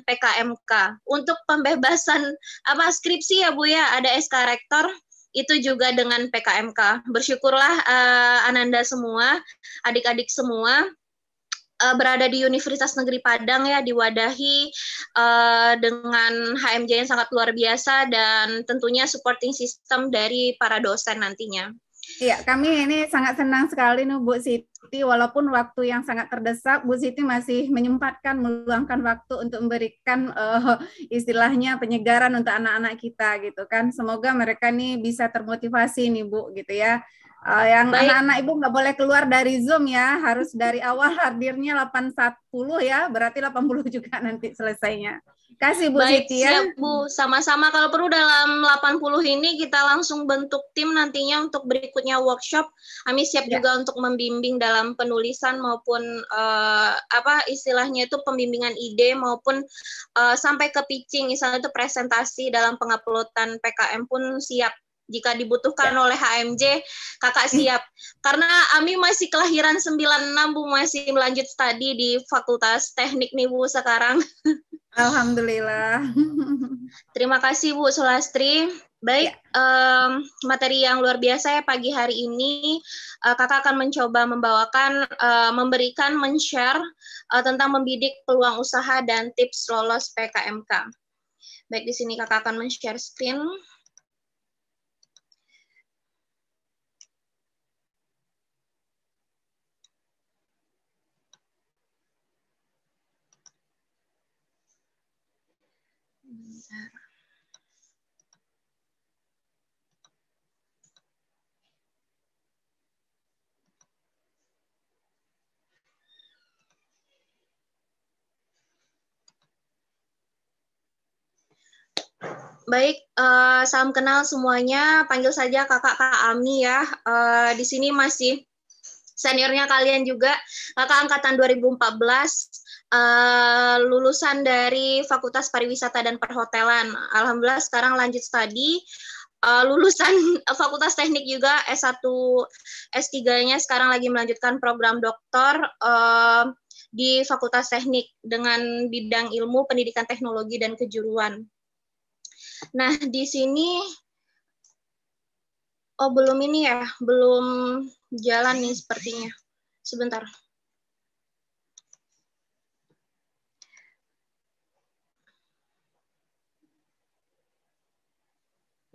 PKMK. Untuk pembebasan apa skripsi ya Bu ya, ada SK rektor itu juga dengan PKMK. Bersyukurlah uh, Ananda semua, adik-adik semua uh, berada di Universitas Negeri Padang ya diwadahi uh, dengan HMJ yang sangat luar biasa dan tentunya supporting system dari para dosen nantinya. Iya, kami ini sangat senang sekali nih Bu Siti, walaupun waktu yang sangat terdesak, Bu Siti masih menyempatkan meluangkan waktu untuk memberikan uh, istilahnya penyegaran untuk anak-anak kita gitu kan. Semoga mereka nih bisa termotivasi nih Bu gitu ya. Uh, yang anak-anak ibu nggak boleh keluar dari Zoom ya, harus dari awal hadirnya 8.10 ya, berarti 80 juga nanti selesainya. Kasih Bu Baik, Siti ya. Siap, Bu. Sama-sama kalau perlu dalam 80 ini kita langsung bentuk tim nantinya untuk berikutnya workshop. Kami siap ya. juga untuk membimbing dalam penulisan maupun uh, apa istilahnya itu pembimbingan ide maupun uh, sampai ke pitching misalnya itu presentasi dalam penguploadan PKM pun siap jika dibutuhkan ya. oleh HMJ, kakak hmm. siap. Karena Ami masih kelahiran 96, Bu, masih melanjut studi di Fakultas Teknik nih, Bu, sekarang. Alhamdulillah. Terima kasih, Bu Sulastri. Baik, ya. um, materi yang luar biasa ya pagi hari ini. Uh, kakak akan mencoba membawakan, uh, memberikan, men-share uh, tentang membidik peluang usaha dan tips lolos PKMK. Baik, di sini kakak akan men-share screen. Baik, uh, salam kenal semuanya. Panggil saja kakak Kak Ami ya. Uh, di sini masih seniornya kalian juga, kakak angkatan 2014, uh, eh, lulusan dari Fakultas Pariwisata dan Perhotelan. Alhamdulillah sekarang lanjut studi, uh, lulusan Fakultas Teknik juga S1, S3-nya sekarang lagi melanjutkan program doktor. Uh, di Fakultas Teknik dengan bidang ilmu pendidikan teknologi dan kejuruan. Nah, di sini oh belum ini ya, belum jalan nih sepertinya. Sebentar.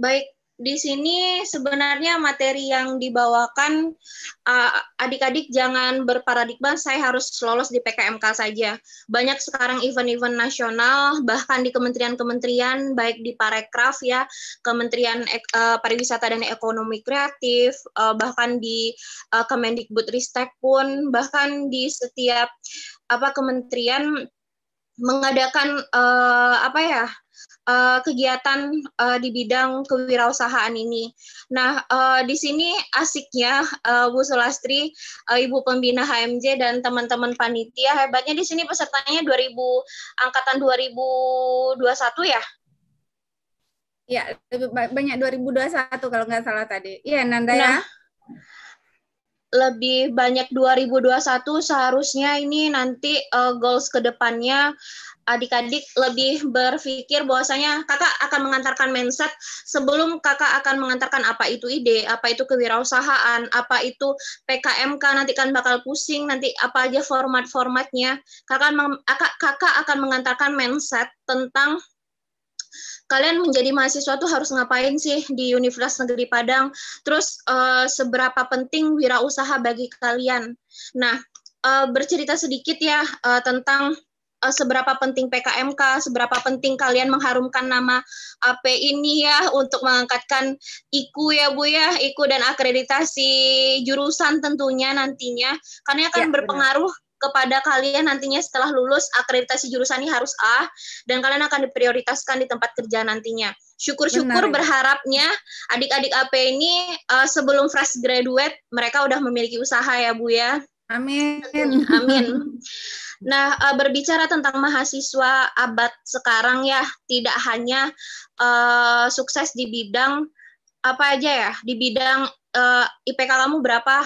Baik, di sini sebenarnya materi yang dibawakan eh, adik-adik uh, jangan berparadigma saya harus lolos di PKMK saja. Banyak sekarang event-event nasional bahkan di kementerian-kementerian baik di Parekraf ya, Kementerian uh, Pariwisata dan Ekonomi Kreatif, uh, bahkan di uh, Kemendikbudristek pun bahkan di setiap apa kementerian mengadakan uh, apa ya uh, kegiatan uh, di bidang kewirausahaan ini. Nah, uh, di sini asiknya uh, Bu Sulastri, uh, Ibu Pembina HMJ dan teman-teman panitia hebatnya di sini pesertanya 2000 angkatan 2021 ya. Ya, lebih banyak 2021 kalau nggak salah tadi. Iya, Nanda ya? nah, ya. Lebih banyak 2021 seharusnya ini nanti uh, goals kedepannya adik-adik lebih berpikir bahwasanya kakak akan mengantarkan mindset sebelum kakak akan mengantarkan apa itu ide, apa itu kewirausahaan, apa itu PKMK nanti kan bakal pusing nanti apa aja format-formatnya. Kakak kakak akan mengantarkan mindset tentang kalian menjadi mahasiswa tuh harus ngapain sih di Universitas Negeri Padang? Terus uh, seberapa penting wirausaha bagi kalian? Nah, uh, bercerita sedikit ya uh, tentang uh, seberapa penting PKMK, seberapa penting kalian mengharumkan nama AP eh, ini ya untuk mengangkatkan IKU ya Bu ya, IKU dan akreditasi jurusan tentunya nantinya karena akan ya, kan ya berpengaruh benar kepada kalian nantinya setelah lulus akreditasi jurusan ini harus A dan kalian akan diprioritaskan di tempat kerja nantinya. Syukur-syukur ya. berharapnya adik-adik AP ini uh, sebelum fresh graduate mereka udah memiliki usaha ya Bu ya. Amin. Amin. Nah, eh, berbicara tentang mahasiswa abad sekarang ya, tidak hanya uh, sukses di bidang apa aja ya, di bidang uh, eh, IPK kamu berapa,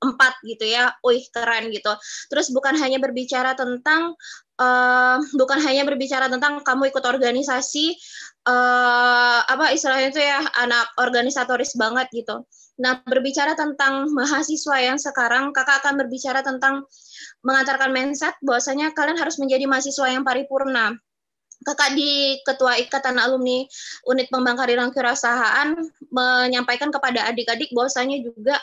empat gitu ya, wih keren gitu. Terus bukan hanya berbicara tentang uh, bukan hanya berbicara tentang kamu ikut organisasi uh, apa istilahnya itu ya anak organisatoris banget gitu. Nah, berbicara tentang mahasiswa yang sekarang, kakak akan berbicara tentang mengantarkan mindset bahwasanya kalian harus menjadi mahasiswa yang paripurna. Kakak di Ketua Ikatan Alumni Unit Pembangkari Kariran Kewirausahaan menyampaikan kepada adik-adik bahwasanya juga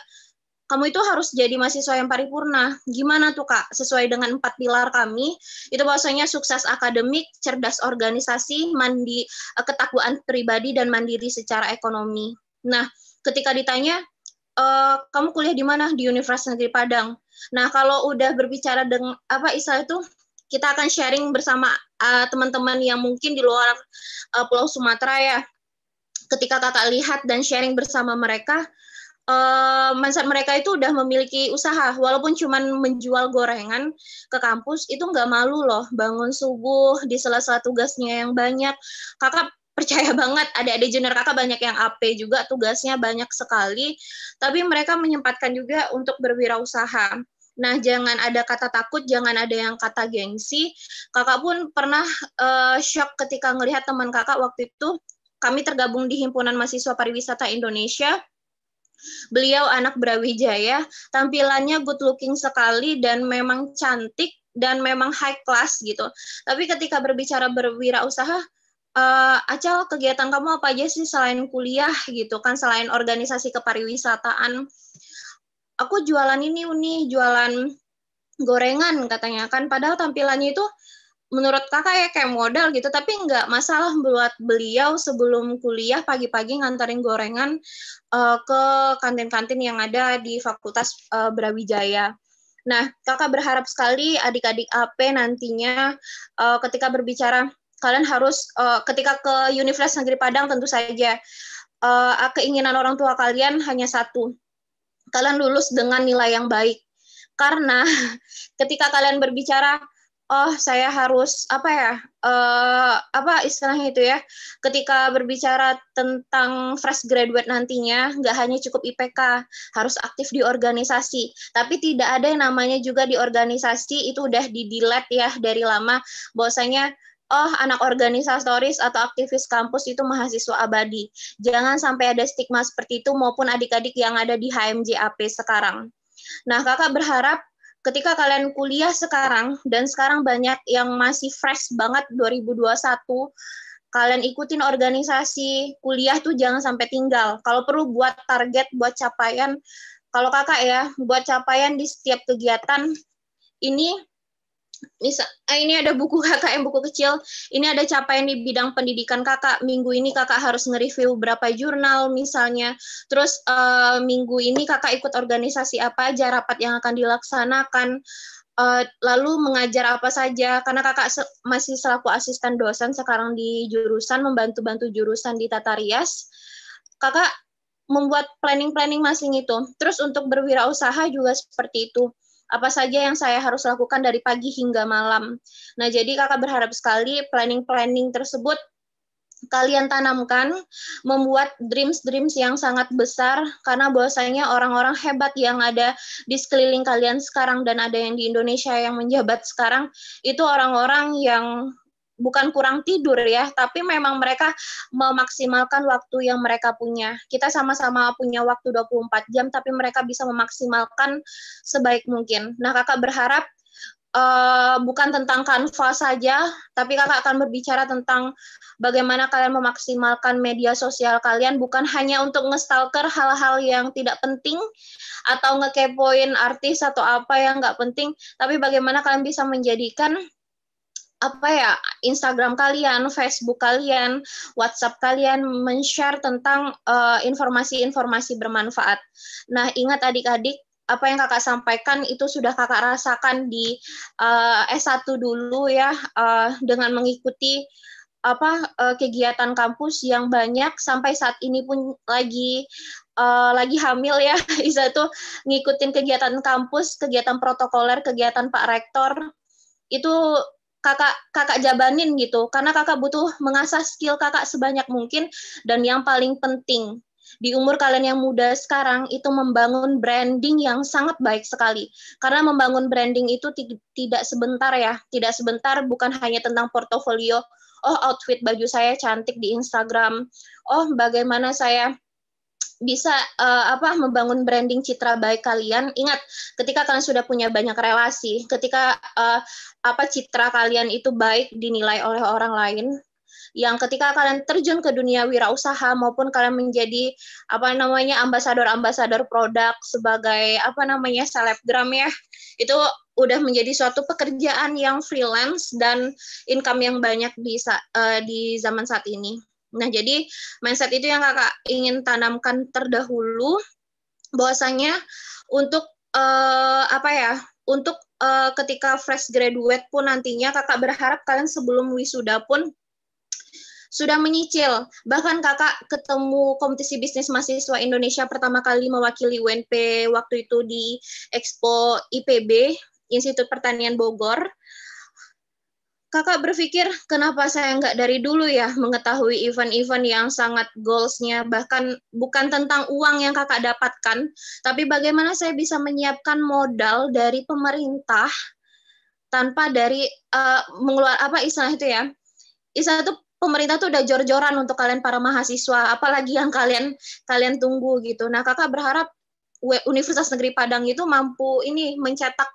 kamu itu harus jadi mahasiswa yang paripurna. Gimana tuh Kak? Sesuai dengan empat pilar kami, itu bahwasanya sukses akademik, cerdas organisasi, mandi eh, ketakwaan pribadi dan mandiri secara ekonomi. Nah, ketika ditanya e, kamu kuliah di mana di Universitas Negeri Padang. Nah, kalau udah berbicara dengan apa istilah itu kita akan sharing bersama eh, teman-teman uh, yang mungkin di luar uh, Pulau Sumatera ya. Ketika kakak lihat dan sharing bersama mereka, uh, mindset mereka itu udah memiliki usaha, walaupun cuma menjual gorengan ke kampus itu nggak malu loh, bangun subuh di sela-sela tugasnya yang banyak. Kakak percaya banget ada adik junior kakak banyak yang AP juga tugasnya banyak sekali tapi mereka menyempatkan juga untuk berwirausaha nah jangan ada kata takut jangan ada yang kata gengsi kakak pun pernah uh, shock ketika ngelihat teman kakak waktu itu kami tergabung di himpunan mahasiswa pariwisata Indonesia Beliau anak Brawijaya, tampilannya good looking sekali dan memang cantik dan memang high class gitu. Tapi ketika berbicara berwirausaha, uh, Acal kegiatan kamu apa aja sih selain kuliah gitu kan selain organisasi kepariwisataan aku jualan ini uni jualan gorengan katanya kan padahal tampilannya itu menurut kakak ya kayak modal gitu tapi nggak masalah buat beliau sebelum kuliah pagi-pagi nganterin gorengan uh, ke kantin-kantin yang ada di Fakultas uh, Brawijaya. Nah kakak berharap sekali adik-adik AP nantinya uh, ketika berbicara kalian harus uh, ketika ke Universitas Negeri Padang tentu saja uh, keinginan orang tua kalian hanya satu. Kalian lulus dengan nilai yang baik. Karena ketika kalian berbicara oh saya harus apa ya uh, apa istilahnya itu ya ketika berbicara tentang fresh graduate nantinya nggak hanya cukup IPK harus aktif di organisasi tapi tidak ada yang namanya juga di organisasi itu udah di delete ya dari lama bahwasanya oh anak organisatoris atau aktivis kampus itu mahasiswa abadi. Jangan sampai ada stigma seperti itu maupun adik-adik yang ada di HMJAP sekarang. Nah, kakak berharap ketika kalian kuliah sekarang dan sekarang banyak yang masih fresh banget 2021 kalian ikutin organisasi kuliah tuh jangan sampai tinggal. Kalau perlu buat target, buat capaian. Kalau kakak ya, buat capaian di setiap kegiatan ini misal eh, ini ada buku kakak, KKM buku kecil, ini ada capaian di bidang pendidikan kakak. Minggu ini kakak harus nge-review berapa jurnal misalnya. Terus uh, minggu ini kakak ikut organisasi apa aja, rapat yang akan dilaksanakan. Uh, lalu mengajar apa saja karena kakak se masih selaku asisten dosen sekarang di jurusan membantu-bantu jurusan di Tata Rias. Kakak membuat planning-planning masing itu. Terus untuk berwirausaha juga seperti itu apa saja yang saya harus lakukan dari pagi hingga malam. Nah, jadi kakak berharap sekali planning-planning tersebut kalian tanamkan membuat dreams-dreams yang sangat besar karena bahwasanya orang-orang hebat yang ada di sekeliling kalian sekarang dan ada yang di Indonesia yang menjabat sekarang itu orang-orang yang bukan kurang tidur ya, tapi memang mereka memaksimalkan waktu yang mereka punya. Kita sama-sama punya waktu 24 jam, tapi mereka bisa memaksimalkan sebaik mungkin. Nah, kakak berharap uh, bukan tentang kanva saja, tapi kakak akan berbicara tentang bagaimana kalian memaksimalkan media sosial kalian, bukan hanya untuk ngestalker hal-hal yang tidak penting atau ngekepoin artis atau apa yang nggak penting, tapi bagaimana kalian bisa menjadikan apa ya Instagram kalian, Facebook kalian, WhatsApp kalian men-share tentang informasi eh, informasi-informasi bermanfaat. Nah, ingat adik-adik apa yang kakak sampaikan itu sudah kakak rasakan di uh, eh, S1 dulu ya uh, dengan mengikuti apa uh, kegiatan kampus yang banyak sampai saat ini pun lagi uh, lagi hamil ya Iza tuh ngikutin kegiatan kampus, kegiatan protokoler, kegiatan Pak Rektor itu kakak kakak jabanin gitu karena kakak butuh mengasah skill kakak sebanyak mungkin dan yang paling penting di umur kalian yang muda sekarang itu membangun branding yang sangat baik sekali karena membangun branding itu tidak sebentar ya tidak sebentar bukan hanya tentang portofolio oh outfit baju saya cantik di Instagram oh bagaimana saya bisa uh, apa membangun branding citra baik kalian. Ingat, ketika kalian sudah punya banyak relasi, ketika uh, apa citra kalian itu baik dinilai oleh orang lain, yang ketika kalian terjun ke dunia wirausaha maupun kalian menjadi apa namanya ambasador-ambasador produk sebagai apa namanya selebgram ya itu udah menjadi suatu pekerjaan yang freelance dan income yang banyak di uh, di zaman saat ini. Nah, jadi mindset itu yang kakak ingin tanamkan terdahulu, bahwasanya untuk uh, apa ya, untuk uh, ketika fresh graduate pun nantinya kakak berharap kalian sebelum wisuda pun sudah menyicil. Bahkan kakak ketemu kompetisi bisnis mahasiswa Indonesia pertama kali mewakili UNP waktu itu di Expo IPB, Institut Pertanian Bogor kakak berpikir kenapa saya nggak dari dulu ya mengetahui event-event yang sangat goalsnya bahkan bukan tentang uang yang kakak dapatkan tapi bagaimana saya bisa menyiapkan modal dari pemerintah tanpa dari uh, mengeluar apa istilah itu ya istilah itu pemerintah tuh udah jor-joran untuk kalian para mahasiswa apalagi yang kalian kalian tunggu gitu nah kakak berharap Universitas Negeri Padang itu mampu ini mencetak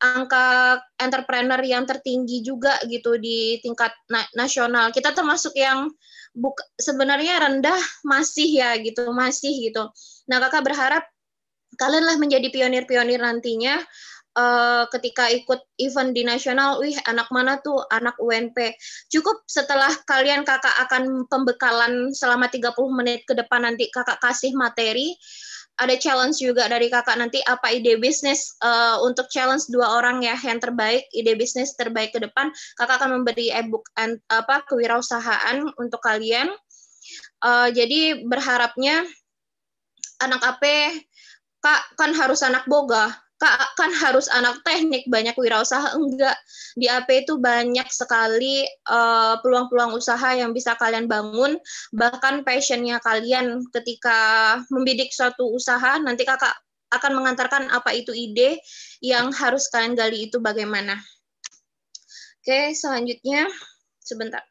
angka entrepreneur yang tertinggi juga gitu di tingkat na nasional. Kita termasuk yang buka, sebenarnya rendah masih ya gitu, masih gitu. Nah, Kakak berharap kalianlah menjadi pionir-pionir nantinya uh, ketika ikut event di nasional, wih anak mana tuh anak UNP. Cukup setelah kalian Kakak akan pembekalan selama 30 menit ke depan nanti Kakak kasih materi ada challenge juga dari kakak nanti apa ide bisnis uh, untuk challenge dua orang ya yang terbaik ide bisnis terbaik ke depan kakak akan memberi ebook and, apa kewirausahaan untuk kalian uh, jadi berharapnya anak AP kak kan harus anak boga Kak, kan harus anak teknik banyak wirausaha enggak di AP itu banyak sekali eh, peluang-peluang uh, usaha yang bisa kalian bangun bahkan passionnya kalian ketika membidik suatu usaha nanti kakak akan mengantarkan apa itu ide yang harus kalian gali itu bagaimana oke selanjutnya sebentar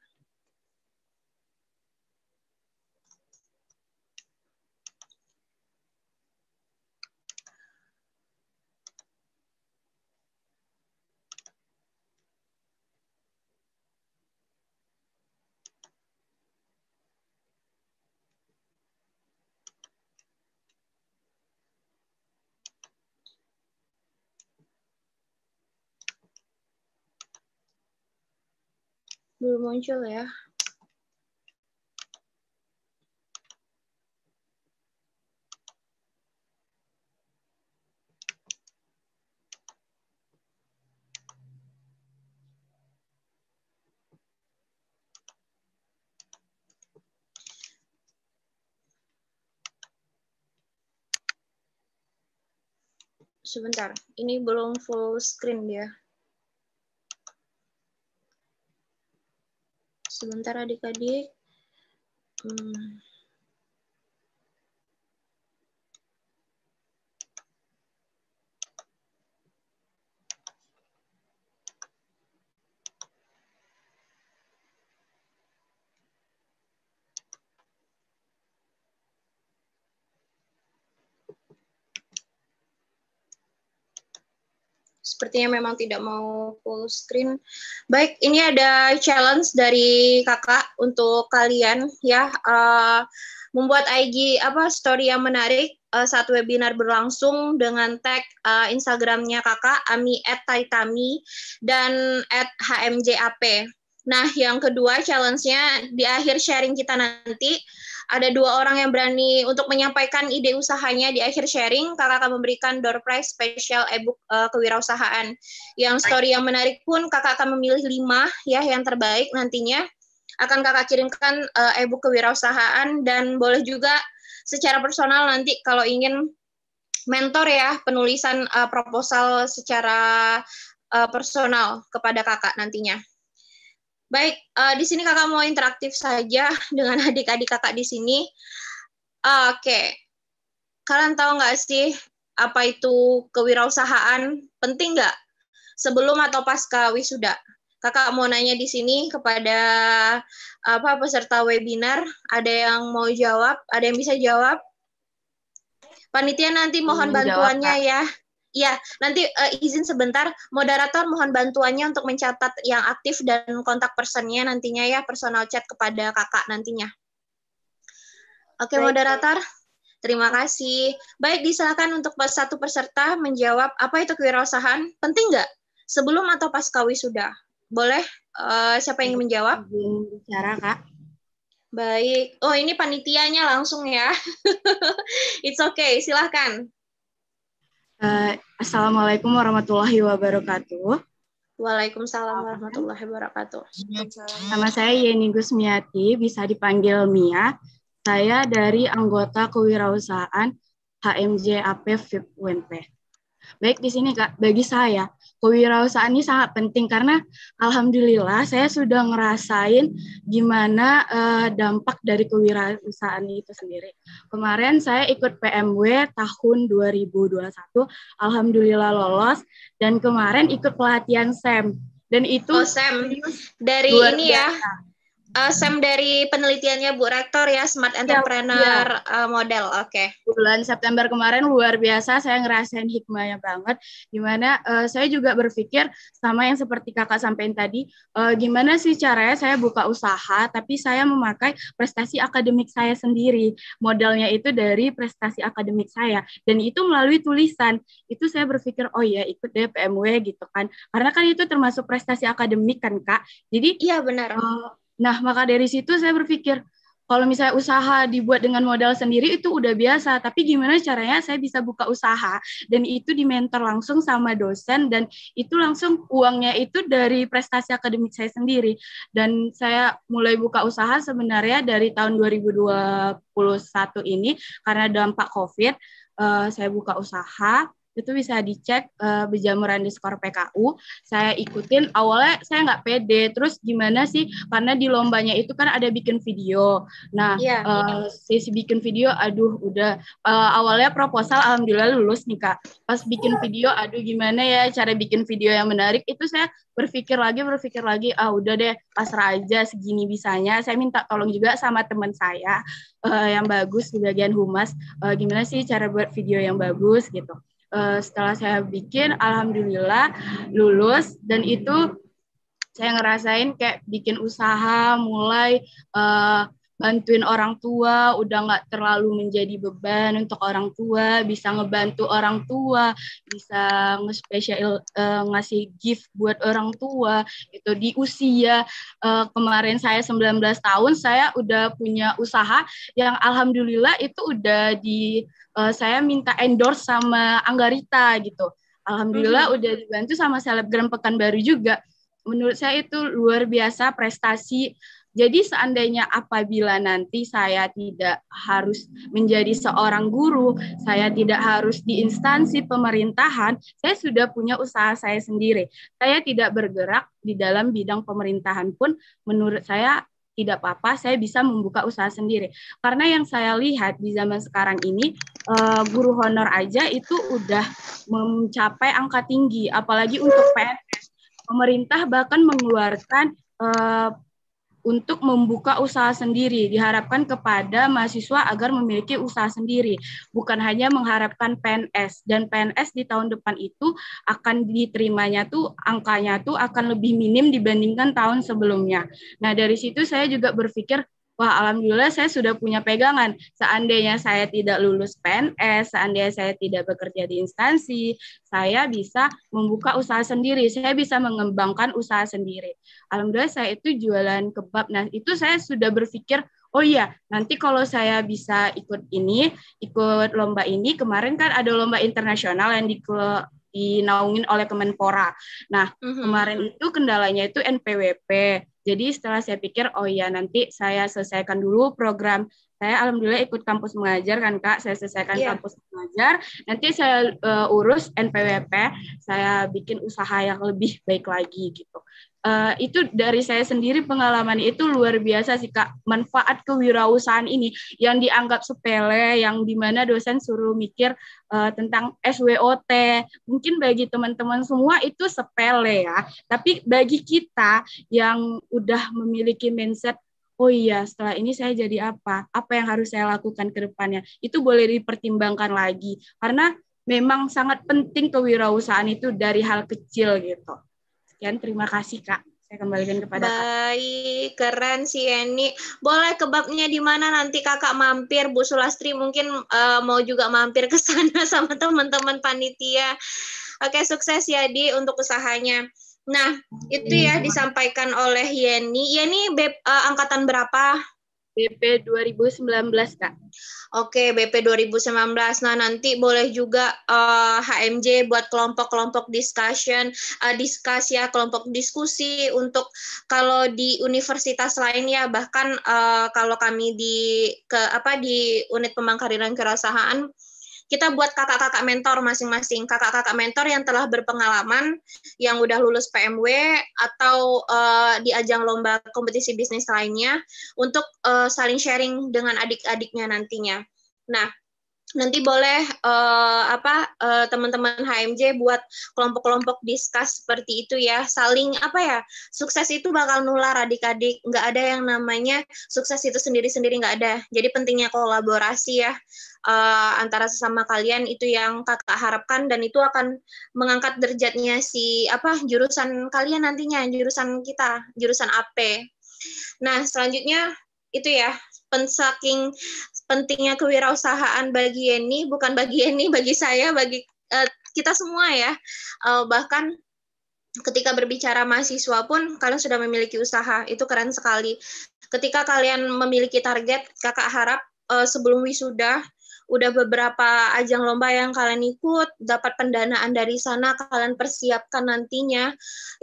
belum muncul ya. Sebentar, ini belum full screen dia. Sebentar adik-adik. Hmm. sepertinya memang tidak mau full screen. Baik, ini ada challenge dari kakak untuk kalian ya uh, membuat IG apa story yang menarik uh, saat webinar berlangsung dengan tag uh, Instagramnya kakak Ami @taitami dan @hmjap. Nah, yang kedua challenge-nya di akhir sharing kita nanti ada dua orang yang berani untuk menyampaikan ide usahanya di akhir sharing. Kakak akan memberikan door prize spesial book uh, eh, kewirausahaan. Yang story yang menarik pun kakak akan memilih lima ya yang terbaik nantinya akan kakak kirimkan uh, eh, book kewirausahaan dan boleh juga secara personal nanti kalau ingin mentor ya penulisan uh, proposal secara uh, personal kepada kakak nantinya. Baik, uh, di sini kakak mau interaktif saja dengan adik-adik kakak di sini. Uh, Oke, okay. kalian tahu nggak sih apa itu kewirausahaan? Penting nggak? Sebelum atau pasca wisuda? Kakak mau nanya di sini kepada apa peserta webinar, ada yang mau jawab, ada yang bisa jawab? Panitia nanti mohon bantuannya ya. Iya, nanti uh, izin sebentar. Moderator mohon bantuannya untuk mencatat yang aktif dan kontak personnya nantinya ya, personal chat kepada kakak nantinya. Oke, okay, moderator. Terima kasih. Baik, diserahkan untuk satu peserta menjawab apa itu kewirausahaan. Penting nggak? Sebelum atau pas kawi sudah? Boleh? Uh, siapa yang menjawab? bicara, Kak. Baik. Oh, ini panitianya langsung ya. It's okay, silahkan. Uh, Assalamualaikum warahmatullahi wabarakatuh. Waalaikumsalam warahmatullahi wabarakatuh. Nama saya Yeni Gusmiati, bisa dipanggil Mia. Saya dari anggota kewirausahaan HMJ AP UNP. Baik di sini Kak, bagi saya kewirausahaan ini sangat penting karena alhamdulillah saya sudah ngerasain gimana uh, dampak dari kewirausahaan itu sendiri. Kemarin saya ikut PMW tahun 2021, alhamdulillah lolos dan kemarin ikut pelatihan SEM dan itu oh, e SEM dari ini ya. biasa. ya Uh, Sam dari penelitiannya Bu Rektor ya Smart ya, Entrepreneur ya, ya. Uh, Model, oke. Okay. Bulan September kemarin luar biasa, saya ngerasain hikmahnya banget. Gimana uh, eh, saya juga berpikir sama yang seperti kakak sampaikan tadi, uh, gimana sih caranya saya buka usaha tapi saya memakai prestasi akademik saya sendiri. Modalnya itu dari prestasi akademik saya dan itu melalui tulisan. Itu saya berpikir oh ya ikut deh PMW gitu kan, karena kan itu termasuk prestasi akademik kan kak. Jadi iya benar. Uh, Nah, maka dari situ saya berpikir, kalau misalnya usaha dibuat dengan modal sendiri itu udah biasa, tapi gimana caranya saya bisa buka usaha dan itu di mentor langsung sama dosen dan itu langsung uangnya itu dari prestasi akademik saya sendiri dan saya mulai buka usaha sebenarnya dari tahun 2021 ini karena dampak Covid uh, saya buka usaha itu bisa dicek uh, di skor PKU. Saya ikutin awalnya saya nggak pede, terus gimana sih? Karena di lombanya itu kan ada bikin video. Nah, yeah. Iya, uh, iya. sesi bikin video, aduh udah uh, awalnya proposal alhamdulillah lulus nih kak. Pas bikin iya. video, aduh gimana ya cara bikin video yang menarik? Itu saya berpikir lagi, berpikir lagi, ah udah deh pas raja segini bisanya. Saya minta tolong juga sama teman saya uh, yang bagus di bagian humas, uh, gimana sih cara buat video yang bagus gitu. Eh, setelah saya bikin alhamdulillah lulus dan itu saya ngerasain kayak bikin usaha mulai uh, bantuin orang tua udah nggak terlalu menjadi beban untuk orang tua bisa ngebantu orang tua bisa ngespesial uh, eh, ngasih gift buat orang tua itu di usia uh, kemarin saya 19 tahun saya udah punya usaha yang alhamdulillah itu udah di uh, saya minta endorse sama Anggarita gitu. Alhamdulillah hmm. udah dibantu sama selebgram Pekanbaru juga. Menurut saya itu luar biasa prestasi. Jadi seandainya apabila nanti saya tidak harus menjadi seorang guru, saya tidak harus di instansi pemerintahan, saya sudah punya usaha saya sendiri. Saya tidak bergerak di dalam bidang pemerintahan pun menurut saya tidak apa-apa, saya bisa membuka usaha sendiri. Karena yang saya lihat di zaman sekarang ini, Eh, guru honor aja itu udah mencapai angka tinggi, apalagi untuk PNS. Pemerintah bahkan mengeluarkan uh, untuk membuka usaha sendiri diharapkan kepada mahasiswa agar memiliki usaha sendiri bukan hanya mengharapkan PNS dan PNS di tahun depan itu akan diterimanya tuh angkanya tuh akan lebih minim dibandingkan tahun sebelumnya. Nah, dari situ saya juga berpikir wah alhamdulillah saya sudah punya pegangan. Seandainya saya tidak lulus PNS, seandainya saya tidak bekerja di instansi, saya bisa membuka usaha sendiri, saya bisa mengembangkan usaha sendiri. Alhamdulillah saya itu jualan kebab. Nah, itu saya sudah berpikir Oh iya, nanti kalau saya bisa ikut ini, ikut lomba ini, kemarin kan ada lomba internasional yang dinaungin oleh Kemenpora. Nah, mhm. kemarin itu kendalanya itu NPWP. Jadi setelah saya pikir, oh iya nanti saya selesaikan dulu program saya alhamdulillah ikut kampus mengajar kan kak saya selesaikan yeah. kampus mengajar nanti saya uh, urus NPWP saya bikin usaha yang lebih baik lagi gitu uh, itu dari saya sendiri pengalaman itu luar biasa sih kak manfaat kewirausahaan ini yang dianggap sepele yang dimana dosen suruh mikir uh, tentang SWOT mungkin bagi teman-teman semua itu sepele ya tapi bagi kita yang udah memiliki mindset Oh iya, setelah ini saya jadi apa? Apa yang harus saya lakukan ke depannya? Itu boleh dipertimbangkan lagi. Karena memang sangat penting kewirausahaan itu dari hal kecil gitu sekian. Terima kasih Kak. Saya kembalikan kepada Baik, Kak. Baik, keren sih Eni. Boleh kebabnya di mana nanti Kakak mampir Bu Sulastri mungkin uh, mau juga mampir ke sana sama teman-teman panitia. Oke, sukses ya Di untuk usahanya. Nah, itu ya iya. disampaikan oleh Yeni. Yeni beb, eh, angkatan berapa? BP 2019, Kak. Oke, BP 2019. Nah, nanti boleh juga uh, eh, HMJ buat kelompok-kelompok discussion, uh, eh, diskus ya, kelompok diskusi untuk kalau di universitas lain ya, bahkan uh, kalau kami di ke apa di unit pemangkaran kerasahan kita buat kakak-kakak mentor masing-masing, kakak-kakak mentor yang telah berpengalaman, yang udah lulus PMW atau uh, di ajang lomba kompetisi bisnis lainnya, untuk uh, saling sharing dengan adik-adiknya nantinya. Nah, nanti boleh uh, apa uh, teman-teman HMJ buat kelompok-kelompok diskus seperti itu ya saling apa ya sukses itu bakal nular adik-adik nggak ada yang namanya sukses itu sendiri-sendiri nggak ada jadi pentingnya kolaborasi ya uh, antara sesama kalian itu yang kakak harapkan dan itu akan mengangkat derajatnya si apa jurusan kalian nantinya jurusan kita jurusan AP nah selanjutnya itu ya pensaking pentingnya kewirausahaan bagi Yeni, bukan bagi Yeni, bagi saya, bagi uh, kita semua ya. Uh, bahkan ketika berbicara mahasiswa pun kalian sudah memiliki usaha, itu keren sekali. Ketika kalian memiliki target, kakak harap uh, sebelum wisuda udah beberapa ajang lomba yang kalian ikut, dapat pendanaan dari sana, kalian persiapkan nantinya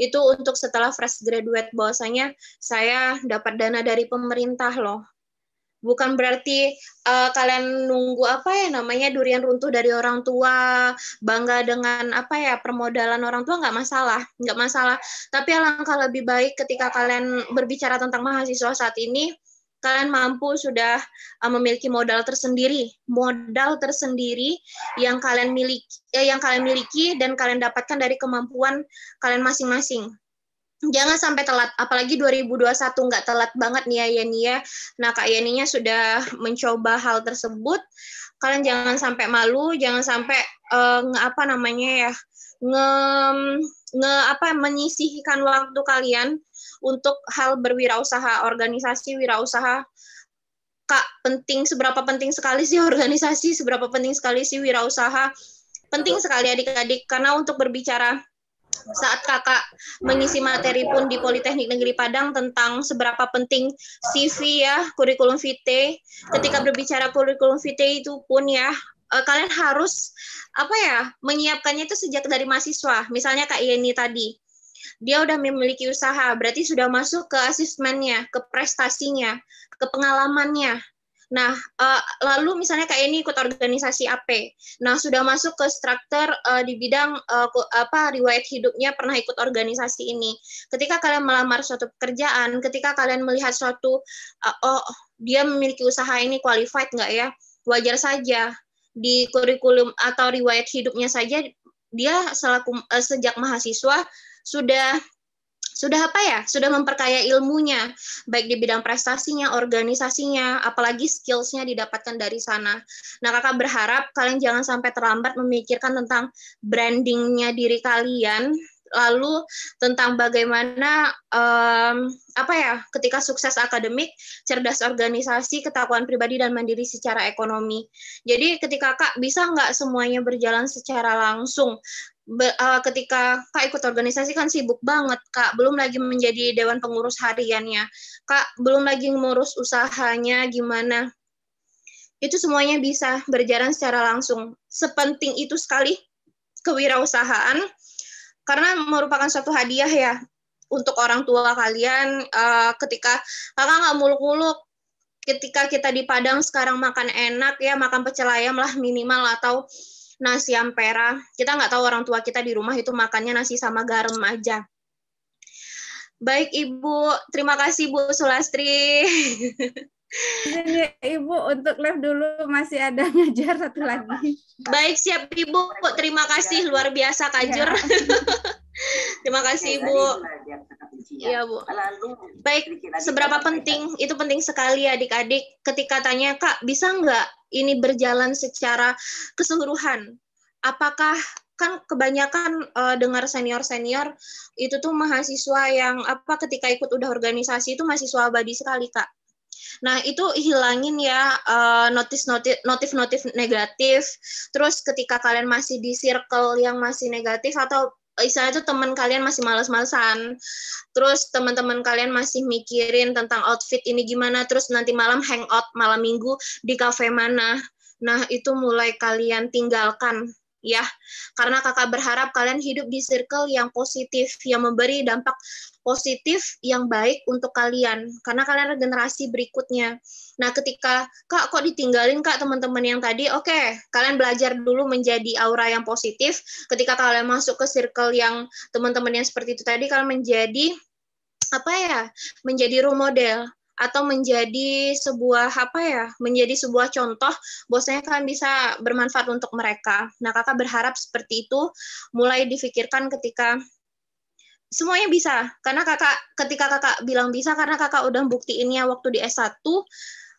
itu untuk setelah fresh graduate bahwasanya saya dapat dana dari pemerintah loh bukan berarti uh, kalian nunggu apa ya namanya durian runtuh dari orang tua bangga dengan apa ya permodalan orang tua nggak masalah nggak masalah tapi alangkah lebih baik ketika kalian berbicara tentang mahasiswa saat ini kalian mampu sudah uh, memiliki modal tersendiri modal tersendiri yang kalian miliki eh, yang kalian miliki dan kalian dapatkan dari kemampuan kalian masing-masing jangan sampai telat apalagi 2021 nggak telat banget nih ya, ya. nah Kak nya sudah mencoba hal tersebut kalian jangan sampai malu jangan sampai uh, apa namanya ya nge nge apa menyisihkan waktu kalian untuk hal berwirausaha organisasi wirausaha Kak penting seberapa penting sekali sih organisasi seberapa penting sekali sih wirausaha penting sekali adik-adik karena untuk berbicara saat kakak mengisi materi pun di Politeknik Negeri Padang tentang seberapa penting CV ya, kurikulum vitae. Ketika berbicara kurikulum vitae itu pun ya, eh, kalian harus apa ya menyiapkannya itu sejak dari mahasiswa. Misalnya Kak Yeni tadi, dia udah memiliki usaha, berarti sudah masuk ke asesmennya, ke prestasinya, ke pengalamannya. Nah, uh, lalu misalnya kayak ini ikut organisasi AP. Nah, sudah masuk ke struktur uh, di bidang uh, apa riwayat hidupnya pernah ikut organisasi ini. Ketika kalian melamar suatu pekerjaan, ketika kalian melihat suatu uh, oh dia memiliki usaha ini qualified nggak ya? Wajar saja di kurikulum atau riwayat hidupnya saja dia selaku uh, sejak mahasiswa sudah sudah apa ya sudah memperkaya ilmunya baik di bidang prestasinya organisasinya apalagi skillsnya didapatkan dari sana nah kakak berharap kalian jangan sampai terlambat memikirkan tentang brandingnya diri kalian lalu tentang bagaimana um, apa ya ketika sukses akademik cerdas organisasi ketakuan pribadi dan mandiri secara ekonomi jadi ketika kak bisa nggak semuanya berjalan secara langsung Be, uh, ketika kak ikut organisasi kan sibuk banget kak belum lagi menjadi dewan pengurus hariannya kak belum lagi ngurus usahanya gimana itu semuanya bisa berjalan secara langsung sepenting itu sekali kewirausahaan karena merupakan suatu hadiah ya untuk orang tua kalian uh, ketika kakak nggak muluk-muluk ketika kita di Padang sekarang makan enak ya makan pecel ayam lah minimal atau nasi ampera kita nggak tahu orang tua kita di rumah itu makannya nasi sama garam aja baik ibu terima kasih bu Sulastri Ini Ibu untuk live dulu masih ada ngajar satu lagi. Baik siap Ibu, terima kasih iya. luar biasa kajur. Iya. Ya. terima kasih iya, Ibu. Iya Bu. Baik, seberapa penting itu penting sekali adik-adik ketika tanya Kak bisa nggak ini berjalan secara keseluruhan? Apakah kan kebanyakan uh, dengar senior senior itu tuh mahasiswa yang apa ketika ikut udah organisasi itu mahasiswa abadi sekali kak Nah, itu hilangin ya notif eh, notif notif negatif. Terus ketika kalian masih di circle yang masih negatif atau misalnya itu teman kalian masih males-malesan, terus teman-teman kalian masih mikirin tentang outfit ini gimana, terus nanti malam hangout malam minggu di cafe mana. Nah, itu mulai kalian tinggalkan ya. Karena kakak berharap kalian hidup di circle yang positif, yang memberi dampak positif yang baik untuk kalian. Karena kalian adalah generasi berikutnya. Nah, ketika Kak kok ditinggalin Kak teman-teman yang tadi, oke, okay, kalian belajar dulu menjadi aura yang positif. Ketika kalian masuk ke circle yang teman-teman yang seperti itu tadi, kalian menjadi apa ya? Menjadi role model atau menjadi sebuah apa ya menjadi sebuah contoh bosnya kan bisa bermanfaat untuk mereka nah kakak berharap seperti itu mulai difikirkan ketika semuanya bisa karena kakak ketika kakak bilang bisa karena kakak udah buktiinnya waktu di S1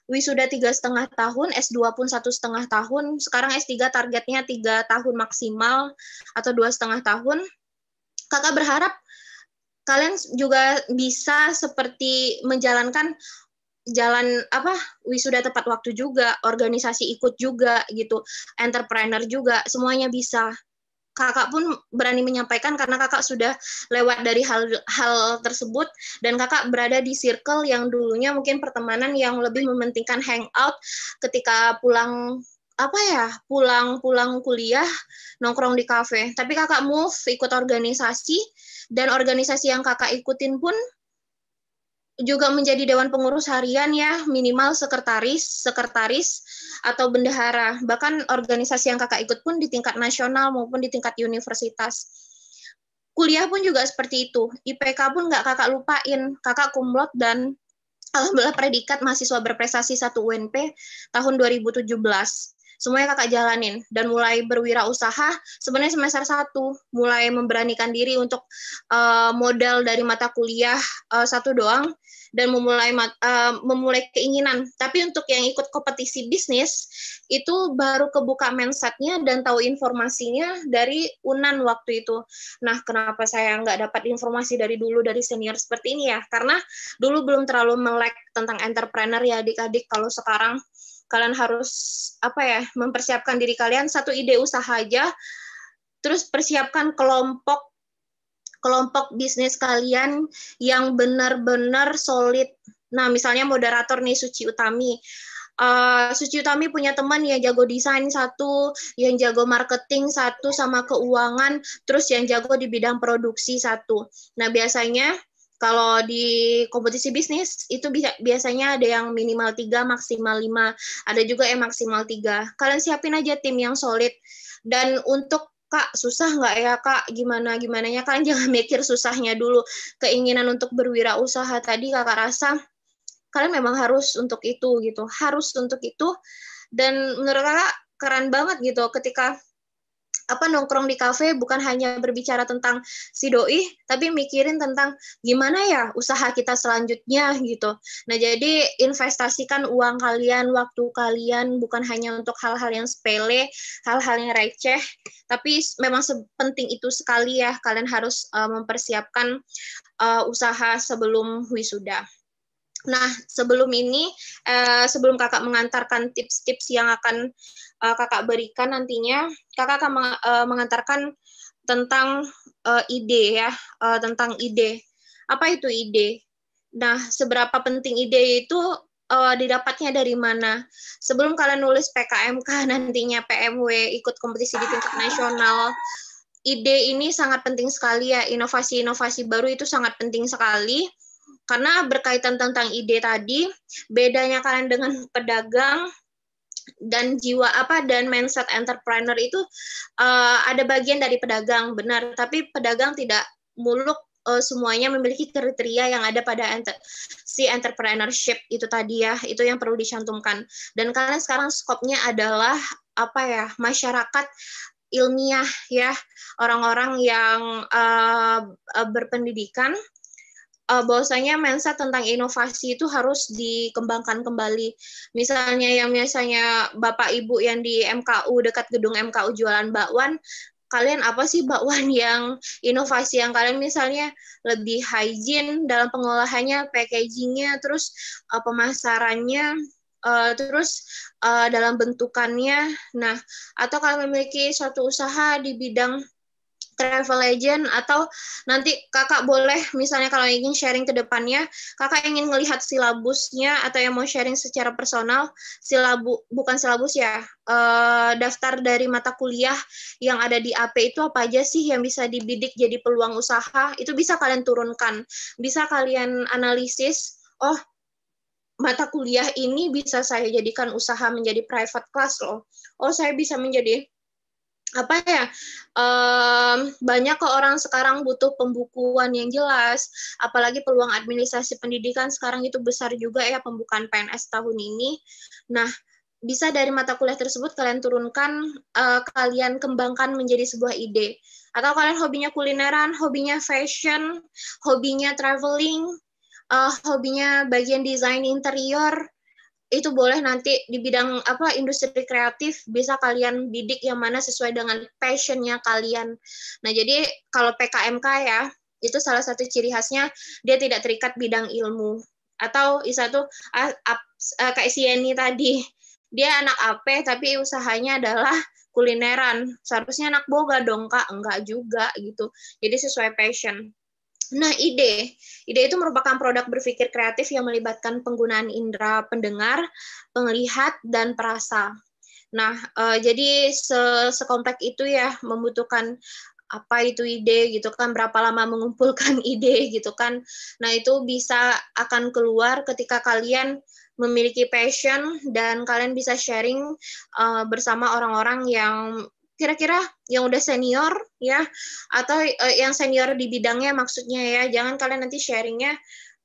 wisuda tiga setengah tahun, S2 pun satu setengah tahun. Sekarang S3 targetnya tiga tahun maksimal atau dua setengah tahun. Kakak berharap kalian juga bisa seperti menjalankan jalan apa wisuda tepat waktu juga, organisasi ikut juga gitu, entrepreneur juga, semuanya bisa. Kakak pun berani menyampaikan karena kakak sudah lewat dari hal-hal tersebut dan kakak berada di circle yang dulunya mungkin pertemanan yang lebih mementingkan hangout ketika pulang apa ya pulang-pulang kuliah nongkrong di kafe tapi kakak move ikut organisasi dan organisasi yang kakak ikutin pun juga menjadi dewan pengurus harian ya minimal sekretaris sekretaris atau bendahara bahkan organisasi yang kakak ikut pun di tingkat nasional maupun di tingkat universitas kuliah pun juga seperti itu IPK pun nggak kakak lupain kakak kumlot dan alhamdulillah predikat mahasiswa berprestasi satu UNP tahun 2017 semuanya kakak jalanin dan mulai berwirausaha sebenarnya semester satu mulai memberanikan diri untuk uh, modal dari mata kuliah uh, satu doang dan memulai uh, memulai keinginan. Tapi untuk yang ikut kompetisi bisnis itu baru kebuka mindsetnya dan tahu informasinya dari Unan waktu itu. Nah, kenapa saya nggak dapat informasi dari dulu dari senior seperti ini ya? Karena dulu belum terlalu melek tentang entrepreneur ya adik-adik. Kalau sekarang kalian harus apa ya mempersiapkan diri kalian satu ide usaha aja terus persiapkan kelompok kelompok bisnis kalian yang benar-benar solid nah misalnya moderator nih Suci Utami Uh, Suci Utami punya teman yang jago desain satu, yang jago marketing satu, sama keuangan, terus yang jago di bidang produksi satu. Nah biasanya kalau di kompetisi bisnis itu bisa biasanya ada yang minimal tiga, maksimal lima. Ada juga yang maksimal tiga. Kalian siapin aja tim yang solid. Dan untuk Kak, susah nggak ya Kak? Gimana gimana ya? Kalian jangan mikir susahnya dulu. Keinginan untuk berwirausaha tadi Kakak rasa kalian memang harus untuk itu gitu. Harus untuk itu. Dan menurut Kakak keren banget gitu ketika apa nongkrong di kafe bukan hanya berbicara tentang si doi tapi mikirin tentang gimana ya usaha kita selanjutnya gitu. Nah, jadi investasikan uang kalian, waktu kalian bukan hanya untuk hal-hal yang sepele, hal-hal yang receh, tapi memang penting itu sekali ya kalian harus uh, mempersiapkan uh, usaha sebelum wisuda. Nah, sebelum ini, uh, sebelum kakak mengantarkan tips-tips yang akan uh, kakak berikan nantinya kakak akan meng, uh, mengantarkan tentang uh, ide ya uh, tentang ide apa itu ide nah seberapa penting ide itu uh, didapatnya dari mana sebelum kalian nulis PKMK nantinya PMW ikut kompetisi di tingkat nasional ide ini sangat penting sekali ya inovasi-inovasi baru itu sangat penting sekali karena berkaitan tentang ide tadi bedanya kalian dengan pedagang dan jiwa apa dan mindset entrepreneur itu uh, ada bagian dari pedagang benar, tapi pedagang tidak muluk uh, semuanya memiliki kriteria yang ada pada enter, si entrepreneurship itu tadi ya itu yang perlu dicantumkan dan karena sekarang skopnya adalah apa ya masyarakat ilmiah ya orang-orang yang uh, berpendidikan uh, bahwasanya mindset tentang inovasi itu harus dikembangkan kembali. Misalnya yang biasanya Bapak Ibu yang di MKU dekat gedung MKU jualan bakwan, kalian apa sih bakwan yang inovasi yang kalian misalnya lebih hygiene dalam pengolahannya, packagingnya, terus uh, pemasarannya, uh, terus uh, dalam bentukannya. Nah, atau kalian memiliki suatu usaha di bidang travel agent atau nanti kakak boleh misalnya kalau ingin sharing ke depannya kakak ingin melihat silabusnya atau yang mau sharing secara personal silabu bukan silabus ya eh, daftar dari mata kuliah yang ada di AP itu apa aja sih yang bisa dibidik jadi peluang usaha itu bisa kalian turunkan bisa kalian analisis oh mata kuliah ini bisa saya jadikan usaha menjadi private class loh oh saya bisa menjadi apa ya um, banyak kok orang sekarang butuh pembukuan yang jelas apalagi peluang administrasi pendidikan sekarang itu besar juga ya pembukaan PNS tahun ini nah bisa dari mata kuliah tersebut kalian turunkan uh, kalian kembangkan menjadi sebuah ide atau kalian hobinya kulineran hobinya fashion hobinya traveling uh, hobinya bagian desain interior itu boleh nanti di bidang apa industri kreatif bisa kalian bidik yang mana sesuai dengan passionnya kalian. Nah jadi kalau PKMK ya itu salah satu ciri khasnya dia tidak terikat bidang ilmu atau bisa tuh kayak si tadi dia anak AP tapi usahanya adalah kulineran seharusnya anak boga dong kak enggak juga gitu jadi sesuai passion Nah, ide. Ide itu merupakan produk berpikir kreatif yang melibatkan penggunaan indera pendengar, penglihat, dan perasa. Nah, uh, jadi se itu ya membutuhkan apa itu ide gitu kan berapa lama mengumpulkan ide gitu kan. Nah, itu bisa akan keluar ketika kalian memiliki passion dan kalian bisa sharing uh, bersama orang-orang yang kira-kira yang udah senior ya atau uh, yang senior di bidangnya maksudnya ya jangan kalian nanti sharingnya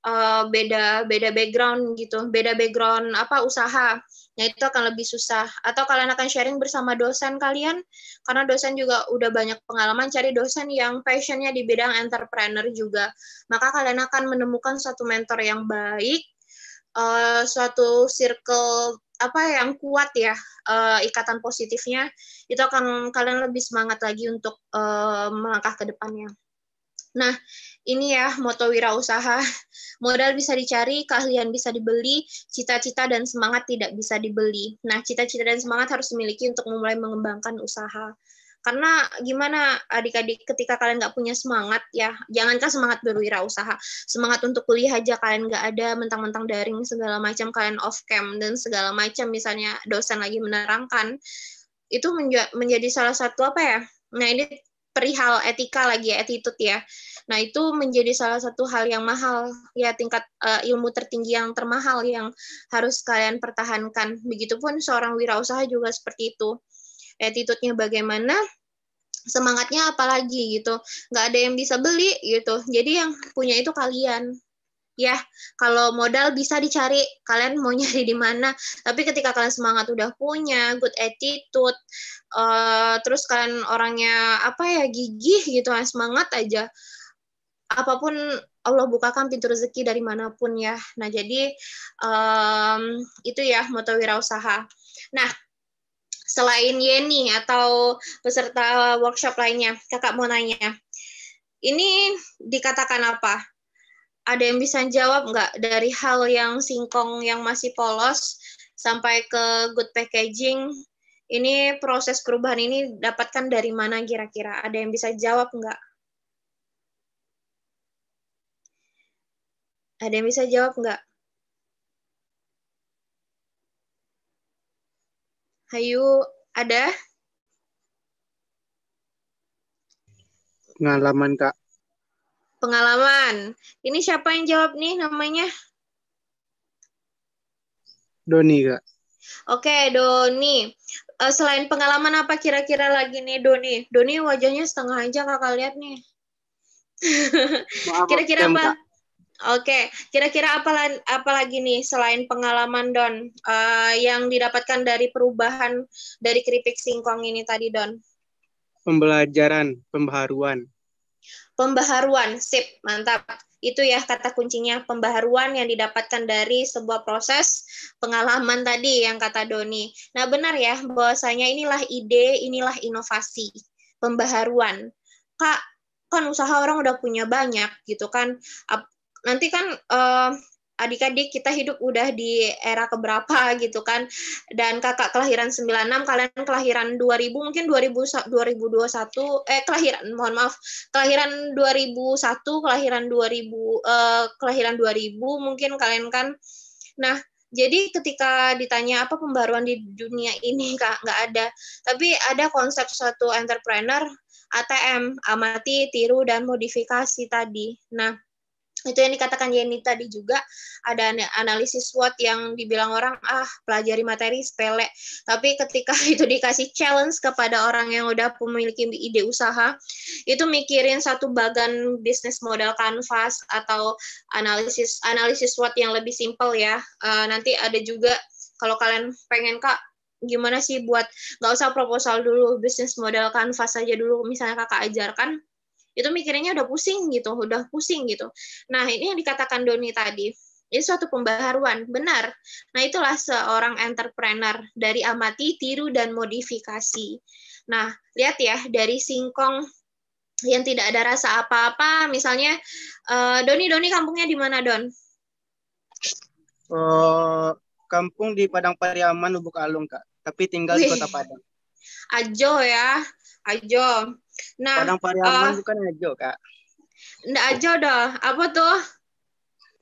uh, beda beda background gitu beda background apa usaha nah itu akan lebih susah atau kalian akan sharing bersama dosen kalian karena dosen juga udah banyak pengalaman cari dosen yang passionnya di bidang entrepreneur juga maka kalian akan menemukan satu mentor yang baik uh, suatu circle apa yang kuat ya uh, ikatan positifnya itu akan kalian lebih semangat lagi untuk uh, melangkah ke depannya. Nah, ini ya moto wirausaha. Modal bisa dicari, keahlian bisa dibeli, cita-cita dan semangat tidak bisa dibeli. Nah, cita-cita dan semangat harus dimiliki untuk memulai mengembangkan usaha karena gimana adik-adik ketika kalian nggak punya semangat ya jangankan semangat berwirausaha semangat untuk kuliah aja kalian nggak ada mentang-mentang daring segala macam kalian off cam dan segala macam misalnya dosen lagi menerangkan itu menjadi salah satu apa ya nah ini perihal etika lagi ya attitude ya nah itu menjadi salah satu hal yang mahal ya tingkat uh, ilmu tertinggi yang termahal yang harus kalian pertahankan begitupun seorang wirausaha juga seperti itu attitude-nya bagaimana, semangatnya apalagi gitu. Nggak ada yang bisa beli gitu. Jadi yang punya itu kalian. Ya, kalau modal bisa dicari, kalian mau nyari di mana. Tapi ketika kalian semangat udah punya, good attitude, uh, terus kalian orangnya apa ya gigih gitu, semangat aja. Apapun Allah bukakan pintu rezeki dari manapun ya. Nah jadi um, itu ya moto wirausaha. Nah selain Yeni atau peserta workshop lainnya? Kakak mau nanya. Ini dikatakan apa? Ada yang bisa jawab nggak dari hal yang singkong yang masih polos sampai ke good packaging? Ini proses perubahan ini dapatkan dari mana kira-kira? Ada yang bisa jawab nggak? Ada yang bisa jawab nggak? Hayu, ada? Pengalaman, Kak. Pengalaman. Ini siapa yang jawab nih namanya? Doni, Kak. Oke, Doni. Eh, selain pengalaman apa kira-kira lagi nih, Doni? Doni wajahnya setengah aja kakak lihat nih. Kira-kira apa? Kak. Oke, kira-kira apa apalagi nih selain pengalaman Don uh, yang didapatkan dari perubahan dari keripik singkong ini tadi Don? Pembelajaran, pembaharuan. Pembaharuan, sip, mantap. Itu ya kata kuncinya pembaharuan yang didapatkan dari sebuah proses pengalaman tadi yang kata Doni. Nah, benar ya bahwasanya inilah ide, inilah inovasi, pembaharuan. Kak, kan usaha orang udah punya banyak gitu kan nanti kan uh, adik-adik kita hidup udah di era keberapa gitu kan dan kakak kelahiran 96 kalian kelahiran 2000 mungkin 2000 2021 eh kelahiran mohon maaf kelahiran 2001 kelahiran 2000 eh, kelahiran 2000 mungkin kalian kan nah jadi ketika ditanya apa pembaruan di dunia ini kak nggak ada tapi ada konsep suatu entrepreneur ATM amati tiru dan modifikasi tadi nah itu yang dikatakan Yeni tadi juga ada analisis SWOT yang dibilang orang ah pelajari materi sepele tapi ketika itu dikasih challenge kepada orang yang udah memiliki ide usaha itu mikirin satu bagan bisnis model kanvas atau analisis analisis SWOT yang lebih simple ya uh, nanti ada juga kalau kalian pengen kak gimana sih buat nggak usah proposal dulu bisnis model kanvas aja dulu misalnya kakak ajarkan itu mikirnya udah pusing gitu udah pusing gitu nah ini yang dikatakan Doni tadi ini suatu pembaharuan benar nah itulah seorang entrepreneur dari amati tiru dan modifikasi nah lihat ya dari singkong yang tidak ada rasa apa-apa misalnya eh, Doni Doni kampungnya di mana Don uh, kampung di Padang Pariaman Lubuk Alung kak tapi tinggal di kota Padang Ajo ya Ajo. Nah, Padang Pariaman uh, bukan Ajo, Kak. Enggak Ajo dah. Apa tuh?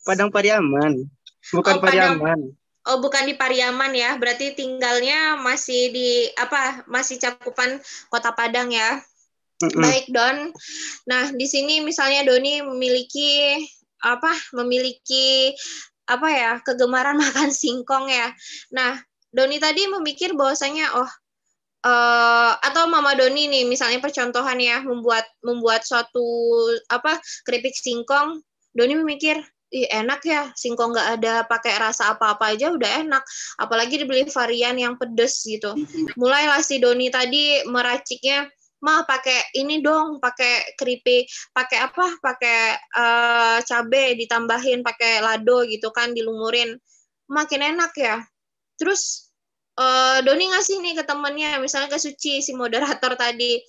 Padang Pariaman. Bukan oh, Pariaman. Padang, oh, bukan di Pariaman ya. Berarti tinggalnya masih di apa? Masih cakupan Kota Padang ya. Mm -hmm. Baik, Don. Nah, di sini misalnya Doni memiliki apa? Memiliki apa ya? Kegemaran makan singkong ya. Nah, Doni tadi memikir bahwasanya oh uh, atau Mama Doni nih misalnya percontohan ya membuat membuat suatu apa keripik singkong Doni memikir Ih, enak ya singkong nggak ada pakai rasa apa-apa aja udah enak apalagi dibeli varian yang pedes gitu mulailah si Doni tadi meraciknya mah pakai ini dong pakai keripik pakai apa pakai uh, cabe ditambahin pakai lado gitu kan dilumurin makin enak ya terus uh, Doni ngasih nih ke temennya, misalnya ke Suci, si moderator tadi,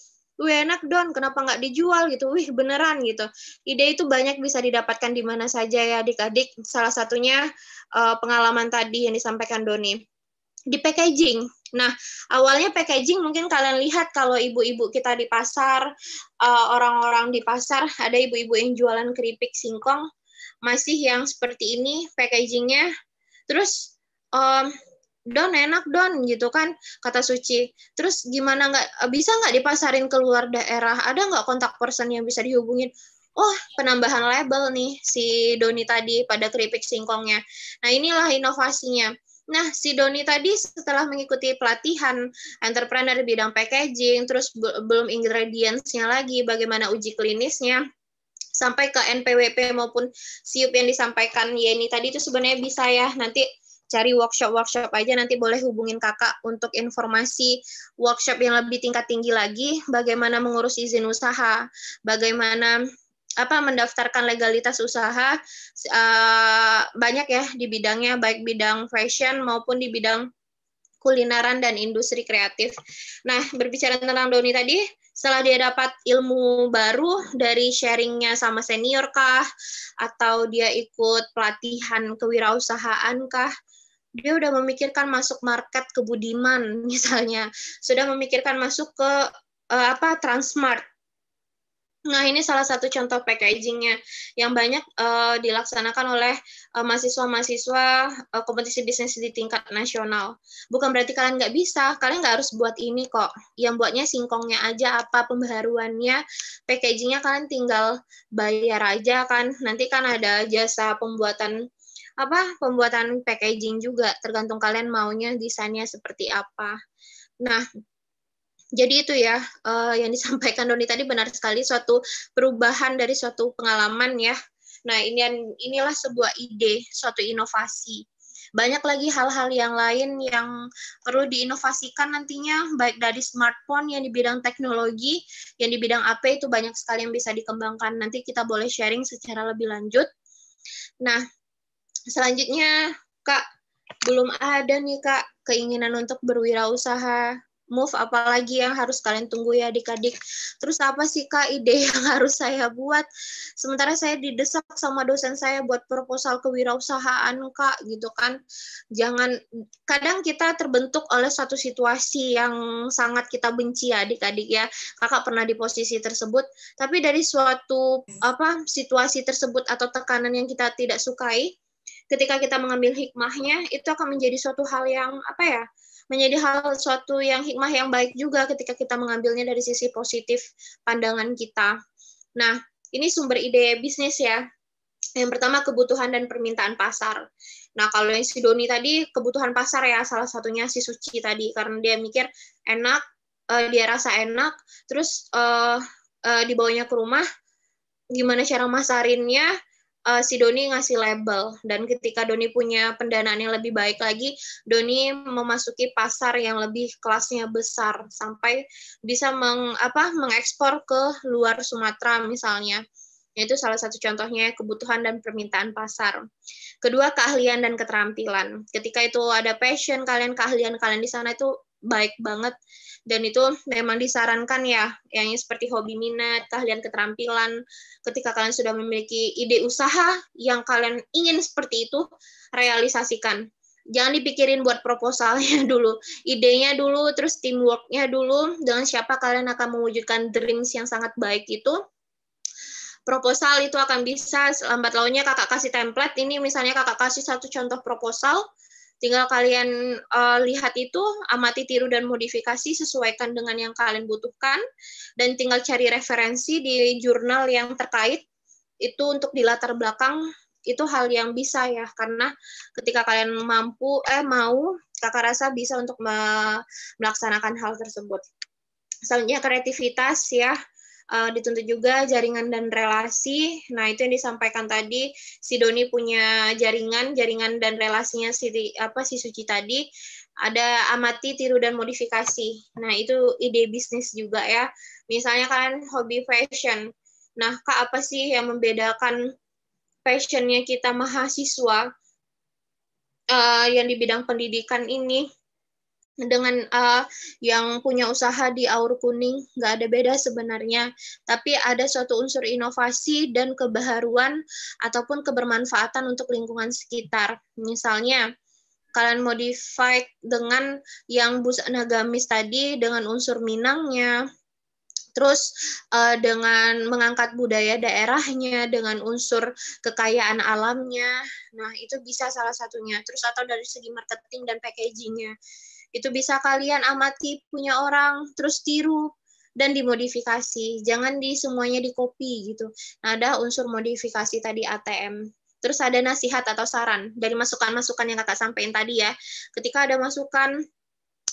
wih enak Don, kenapa nggak dijual gitu, wih beneran gitu. Ide itu banyak bisa didapatkan di mana saja ya adik-adik, salah satunya uh, pengalaman tadi yang disampaikan Doni. Di packaging, nah awalnya packaging mungkin kalian lihat kalau ibu-ibu kita di pasar, orang eh, orang-orang di pasar, ada ibu-ibu yang jualan keripik singkong, masih yang seperti ini packagingnya, terus um, Don enak Don gitu kan kata Suci. Terus gimana nggak bisa nggak dipasarin keluar daerah? Ada nggak kontak person yang bisa dihubungin? Oh penambahan label nih si Doni tadi pada keripik singkongnya. Nah inilah inovasinya. Nah, si Doni tadi setelah mengikuti pelatihan entrepreneur di bidang packaging, terus belum ingredientsnya lagi, bagaimana uji klinisnya, sampai ke NPWP maupun SIUP yang disampaikan Yeni tadi itu sebenarnya bisa ya nanti cari workshop-workshop aja nanti boleh hubungin kakak untuk informasi workshop yang lebih tingkat tinggi lagi bagaimana mengurus izin usaha bagaimana apa mendaftarkan legalitas usaha uh, banyak ya di bidangnya baik bidang fashion maupun di bidang kulineran dan industri kreatif. Nah, berbicara tentang Doni tadi, setelah dia dapat ilmu baru dari sharingnya sama senior kah atau dia ikut pelatihan kewirausahaan kah dia udah memikirkan masuk market ke Budiman misalnya, sudah memikirkan masuk ke uh, apa Transmart. Nah, ini salah satu contoh packagingnya yang banyak uh, dilaksanakan oleh uh, mahasiswa-mahasiswa uh, kompetisi bisnis di tingkat nasional. Bukan berarti kalian nggak bisa, kalian nggak harus buat ini kok. Yang buatnya singkongnya aja, apa pembaharuannya, packagingnya kalian tinggal bayar aja kan. Nanti kan ada jasa pembuatan apa pembuatan packaging juga tergantung kalian maunya desainnya seperti apa. Nah, jadi itu ya uh, yang disampaikan Doni tadi benar sekali suatu perubahan dari suatu pengalaman ya. Nah, ini inilah sebuah ide, suatu inovasi banyak lagi hal-hal yang lain yang perlu diinovasikan nantinya baik dari smartphone yang di bidang teknologi yang di bidang AP itu banyak sekali yang bisa dikembangkan nanti kita boleh sharing secara lebih lanjut nah Selanjutnya, Kak, belum ada nih Kak keinginan untuk berwirausaha move apalagi yang harus kalian tunggu ya adik-adik terus apa sih kak ide yang harus saya buat sementara saya didesak sama dosen saya buat proposal kewirausahaan kak gitu kan jangan kadang kita terbentuk oleh suatu situasi yang sangat kita benci ya adik-adik ya kakak pernah di posisi tersebut tapi dari suatu apa situasi tersebut atau tekanan yang kita tidak sukai ketika kita mengambil hikmahnya itu akan menjadi suatu hal yang apa ya menjadi hal suatu yang hikmah yang baik juga ketika kita mengambilnya dari sisi positif pandangan kita. Nah, ini sumber ide bisnis ya. Yang pertama kebutuhan dan permintaan pasar. Nah, kalau yang si Doni tadi kebutuhan pasar ya salah satunya si Suci tadi karena dia mikir enak, uh, dia rasa enak, terus uh, uh, dibawanya ke rumah gimana cara masarinnya, uh, si Doni ngasih label dan ketika Doni punya pendanaan yang lebih baik lagi, Doni memasuki pasar yang lebih kelasnya besar sampai bisa meng apa mengekspor ke luar Sumatera misalnya. Itu salah satu contohnya kebutuhan dan permintaan pasar. Kedua, keahlian dan keterampilan. Ketika itu ada passion kalian, keahlian kalian di sana itu baik banget dan itu memang disarankan ya yang seperti hobi minat keahlian keterampilan ketika kalian sudah memiliki ide usaha yang kalian ingin seperti itu realisasikan jangan dipikirin buat proposalnya dulu idenya dulu terus teamworknya dulu dengan siapa kalian akan mewujudkan dreams yang sangat baik itu proposal itu akan bisa lambat launnya kakak kasih template ini misalnya kakak kasih satu contoh proposal Tinggal kalian uh, lihat itu, amati, tiru, dan modifikasi sesuaikan dengan yang kalian butuhkan, dan tinggal cari referensi di jurnal yang terkait. Itu untuk di latar belakang itu hal yang bisa ya, karena ketika kalian mampu, eh mau, kakak rasa bisa untuk melaksanakan hal tersebut. Selanjutnya kreativitas ya uh, dituntut juga jaringan dan relasi. Nah, itu yang disampaikan tadi si Doni punya jaringan, jaringan dan relasinya si apa si Suci tadi ada amati, tiru dan modifikasi. Nah, itu ide bisnis juga ya. Misalnya kan hobi fashion. Nah, Kak apa sih yang membedakan fashionnya kita mahasiswa uh, yang di bidang pendidikan ini dengan uh, yang punya usaha di Aur Kuning nggak ada beda sebenarnya, tapi ada suatu unsur inovasi dan kebaharuan ataupun kebermanfaatan untuk lingkungan sekitar. Misalnya, kalian modify dengan yang bus gamis tadi dengan unsur Minangnya, terus uh, dengan mengangkat budaya daerahnya dengan unsur kekayaan alamnya nah itu bisa salah satunya terus atau dari segi marketing dan packagingnya itu bisa kalian amati punya orang, terus tiru dan dimodifikasi. Jangan di semuanya di copy gitu. Nah, ada unsur modifikasi tadi ATM. Terus ada nasihat atau saran dari masukan-masukan yang kakak sampaikan tadi ya. Ketika ada masukan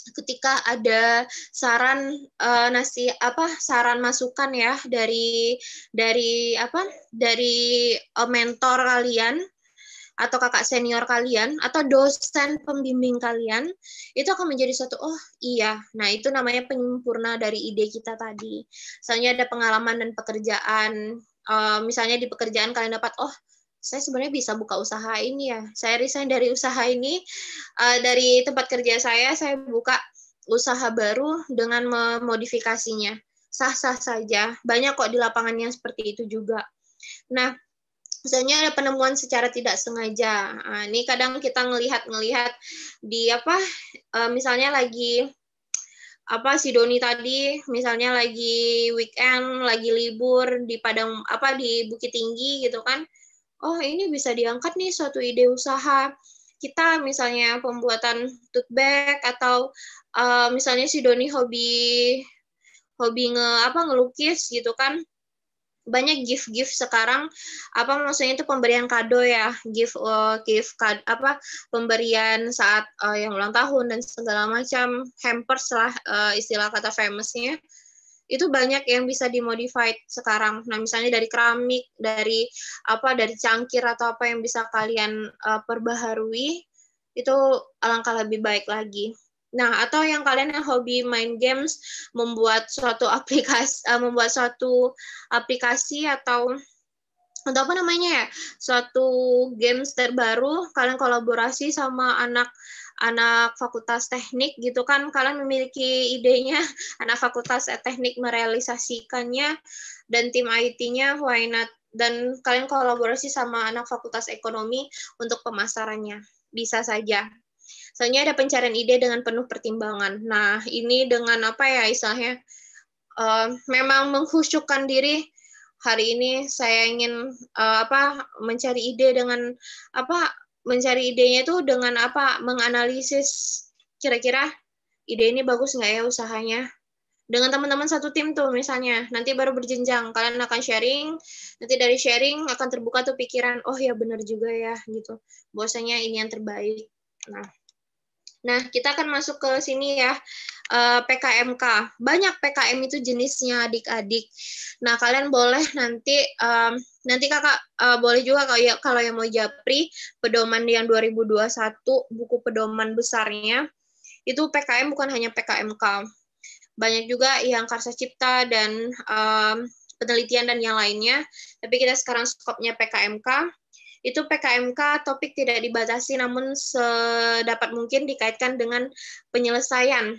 ketika ada saran uh, nasi apa saran masukan ya dari dari apa dari uh, mentor kalian atau kakak senior kalian atau dosen pembimbing kalian itu akan menjadi suatu oh iya nah itu namanya penyempurna dari ide kita tadi misalnya ada pengalaman dan pekerjaan uh, misalnya di pekerjaan kalian dapat oh saya sebenarnya bisa buka usaha ini ya saya resign dari usaha ini uh, dari tempat kerja saya saya buka usaha baru dengan memodifikasinya sah-sah saja banyak kok di lapangan yang seperti itu juga nah misalnya ada penemuan secara tidak sengaja. Nah, ini kadang kita ngelihat-ngelihat di apa, eh, misalnya lagi apa si Doni tadi misalnya lagi weekend, lagi libur di Padang apa di Bukit Tinggi gitu kan. Oh, ini bisa diangkat nih suatu ide usaha kita misalnya pembuatan tote bag atau uh, misalnya si Doni hobi hobi nge apa ngelukis gitu kan banyak gift gift sekarang apa maksudnya itu pemberian kado ya gift uh, gift kado, apa pemberian saat uh, yang ulang tahun dan segala macam hampers lah uh, istilah kata famousnya itu banyak yang bisa dimodified sekarang. Nah, misalnya dari keramik, dari apa, dari cangkir atau apa yang bisa kalian uh, perbaharui, itu alangkah lebih baik lagi. Nah, atau yang kalian yang hobi main games membuat suatu aplikasi uh, membuat suatu aplikasi atau atau apa namanya ya? Suatu games terbaru kalian kolaborasi sama anak anak fakultas teknik gitu kan kalian memiliki idenya anak fakultas teknik merealisasikannya dan tim IT-nya why not dan kalian kolaborasi sama anak fakultas ekonomi untuk pemasarannya bisa saja Soalnya ada pencarian ide dengan penuh pertimbangan. Nah, ini dengan apa ya istilahnya? Uh, memang menghusyukkan diri hari ini saya ingin uh, apa mencari ide dengan apa mencari idenya itu dengan apa menganalisis kira-kira ide ini bagus nggak ya usahanya dengan teman-teman satu tim tuh misalnya nanti baru berjenjang kalian akan sharing nanti dari sharing akan terbuka tuh pikiran oh ya benar juga ya gitu bahwasanya ini yang terbaik nah Nah, kita akan masuk ke sini ya, eh, PKMK. Banyak PKM itu jenisnya adik-adik. Nah, kalian boleh nanti, um, nanti kakak uh, boleh juga kalau, ya, kalau yang mau japri, pedoman yang 2021, buku pedoman besarnya, itu PKM bukan hanya PKMK. Banyak juga yang Karsa Cipta dan um, penelitian dan yang lainnya. Tapi kita sekarang skopnya PKMK itu PKMK topik tidak dibatasi namun sedapat mungkin dikaitkan dengan penyelesaian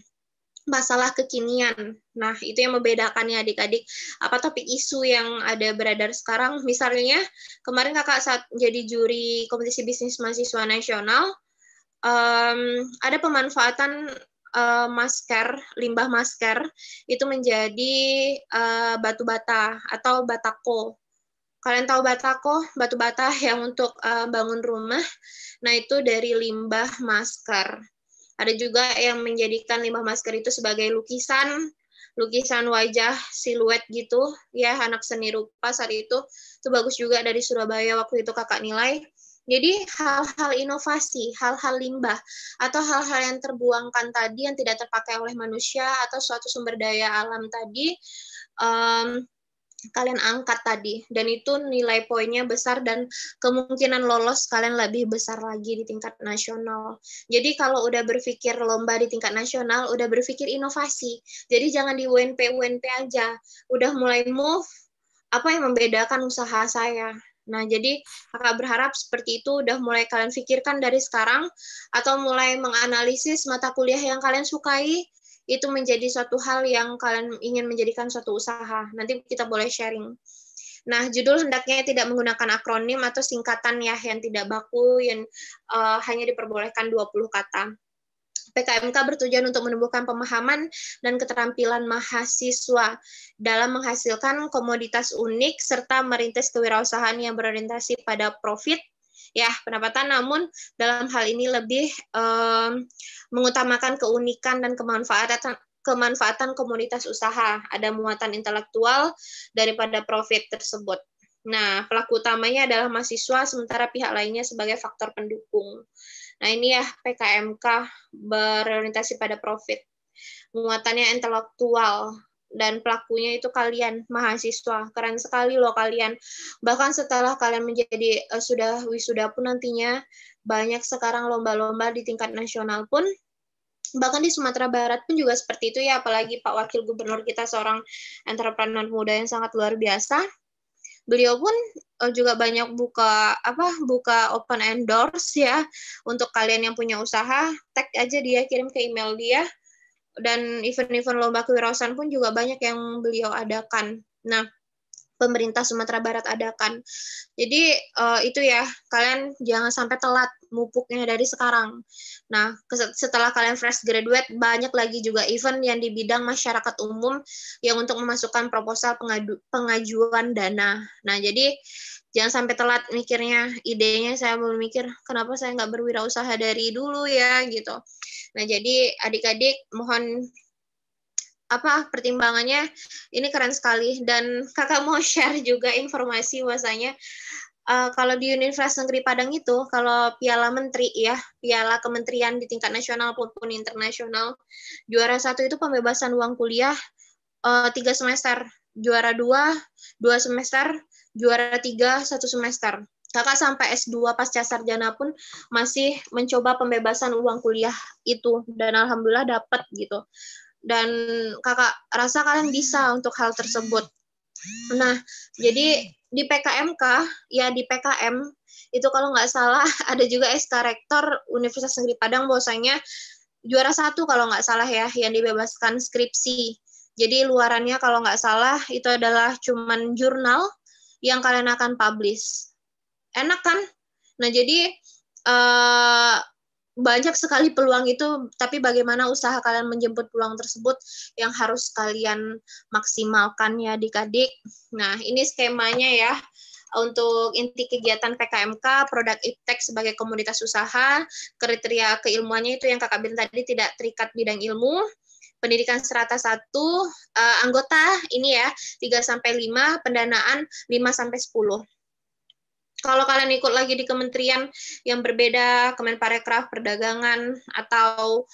masalah kekinian. Nah, itu yang membedakannya adik-adik. Apa topik isu yang ada beredar sekarang? Misalnya, kemarin kakak saat jadi juri kompetisi bisnis mahasiswa nasional, um, ada pemanfaatan uh, masker, limbah masker, itu menjadi uh, batu bata atau batako kalian tahu batako batu bata yang untuk uh, bangun rumah nah itu dari limbah masker ada juga yang menjadikan limbah masker itu sebagai lukisan lukisan wajah siluet gitu ya anak seni rupa saat itu itu bagus juga dari Surabaya waktu itu kakak nilai jadi hal-hal inovasi, hal-hal limbah, atau hal-hal yang terbuangkan tadi yang tidak terpakai oleh manusia atau suatu sumber daya alam tadi um, kalian angkat tadi dan itu nilai poinnya besar dan kemungkinan lolos kalian lebih besar lagi di tingkat nasional. Jadi kalau udah berpikir lomba di tingkat nasional, udah berpikir inovasi. Jadi jangan di UNP UNP aja. Udah mulai move apa yang membedakan usaha saya. Nah, jadi kakak berharap seperti itu udah mulai kalian pikirkan dari sekarang atau mulai menganalisis mata kuliah yang kalian sukai, itu menjadi suatu hal yang kalian ingin menjadikan suatu usaha. Nanti kita boleh sharing. Nah, judul hendaknya tidak menggunakan akronim atau singkatan ya yang tidak baku yang uh, hanya diperbolehkan 20 kata. PKMK bertujuan untuk menumbuhkan pemahaman dan keterampilan mahasiswa dalam menghasilkan komoditas unik serta merintis kewirausahaan yang berorientasi pada profit, ya pendapatan namun dalam hal ini lebih um, mengutamakan keunikan dan kemanfaatan kemanfaatan komunitas usaha ada muatan intelektual daripada profit tersebut Nah, pelaku utamanya adalah mahasiswa, sementara pihak lainnya sebagai faktor pendukung. Nah, ini ya PKMK berorientasi pada profit. Muatannya intelektual dan pelakunya itu kalian mahasiswa keren sekali loh kalian bahkan setelah kalian menjadi uh, sudah wisuda pun nantinya banyak sekarang lomba-lomba di tingkat nasional pun bahkan di Sumatera Barat pun juga seperti itu ya apalagi Pak Wakil Gubernur kita seorang entrepreneur muda yang sangat luar biasa beliau pun eh, juga banyak buka apa buka open endorse ya untuk kalian yang punya usaha tag aja dia kirim ke email dia dan event-event lomba kewirausahaan pun juga banyak yang beliau adakan. Nah, pemerintah Sumatera Barat adakan. Jadi uh, itu ya, kalian jangan sampai telat mupuknya dari sekarang. Nah, setelah kalian fresh graduate, banyak lagi juga event yang di bidang masyarakat umum yang untuk memasukkan proposal pengadu, pengajuan dana. Nah, jadi jangan sampai telat mikirnya, idenya saya belum mikir, kenapa saya nggak berwirausaha dari dulu ya, gitu. Nah, jadi adik-adik mohon apa pertimbangannya ini keren sekali dan kakak mau share juga informasi bahwasanya uh, kalau di Universitas Negeri Padang itu kalau piala menteri ya piala kementerian di tingkat nasional maupun internasional juara satu itu pembebasan uang kuliah uh, tiga semester juara dua dua semester juara tiga satu semester kakak sampai S2 pasca sarjana pun masih mencoba pembebasan uang kuliah itu dan alhamdulillah dapat gitu dan kakak rasa kalian bisa untuk hal tersebut nah jadi di PKMK ya di PKM itu kalau nggak salah ada juga SK Rektor Universitas Negeri Padang bahwasanya juara satu kalau nggak salah ya yang dibebaskan skripsi jadi luarannya kalau nggak salah itu adalah cuman jurnal yang kalian akan publish enak kan nah jadi uh, banyak sekali peluang itu tapi bagaimana usaha kalian menjemput peluang tersebut yang harus kalian maksimalkan ya adik-adik nah ini skemanya ya untuk inti kegiatan PKMK, produk iptek sebagai komunitas usaha, kriteria keilmuannya itu yang kakak bilang tadi tidak terikat bidang ilmu, pendidikan serata satu, eh, anggota ini ya 3 sampai 5, pendanaan 5 sampai 10 kalau kalian ikut lagi di kementerian yang berbeda, Kemenparekraf, Perdagangan, atau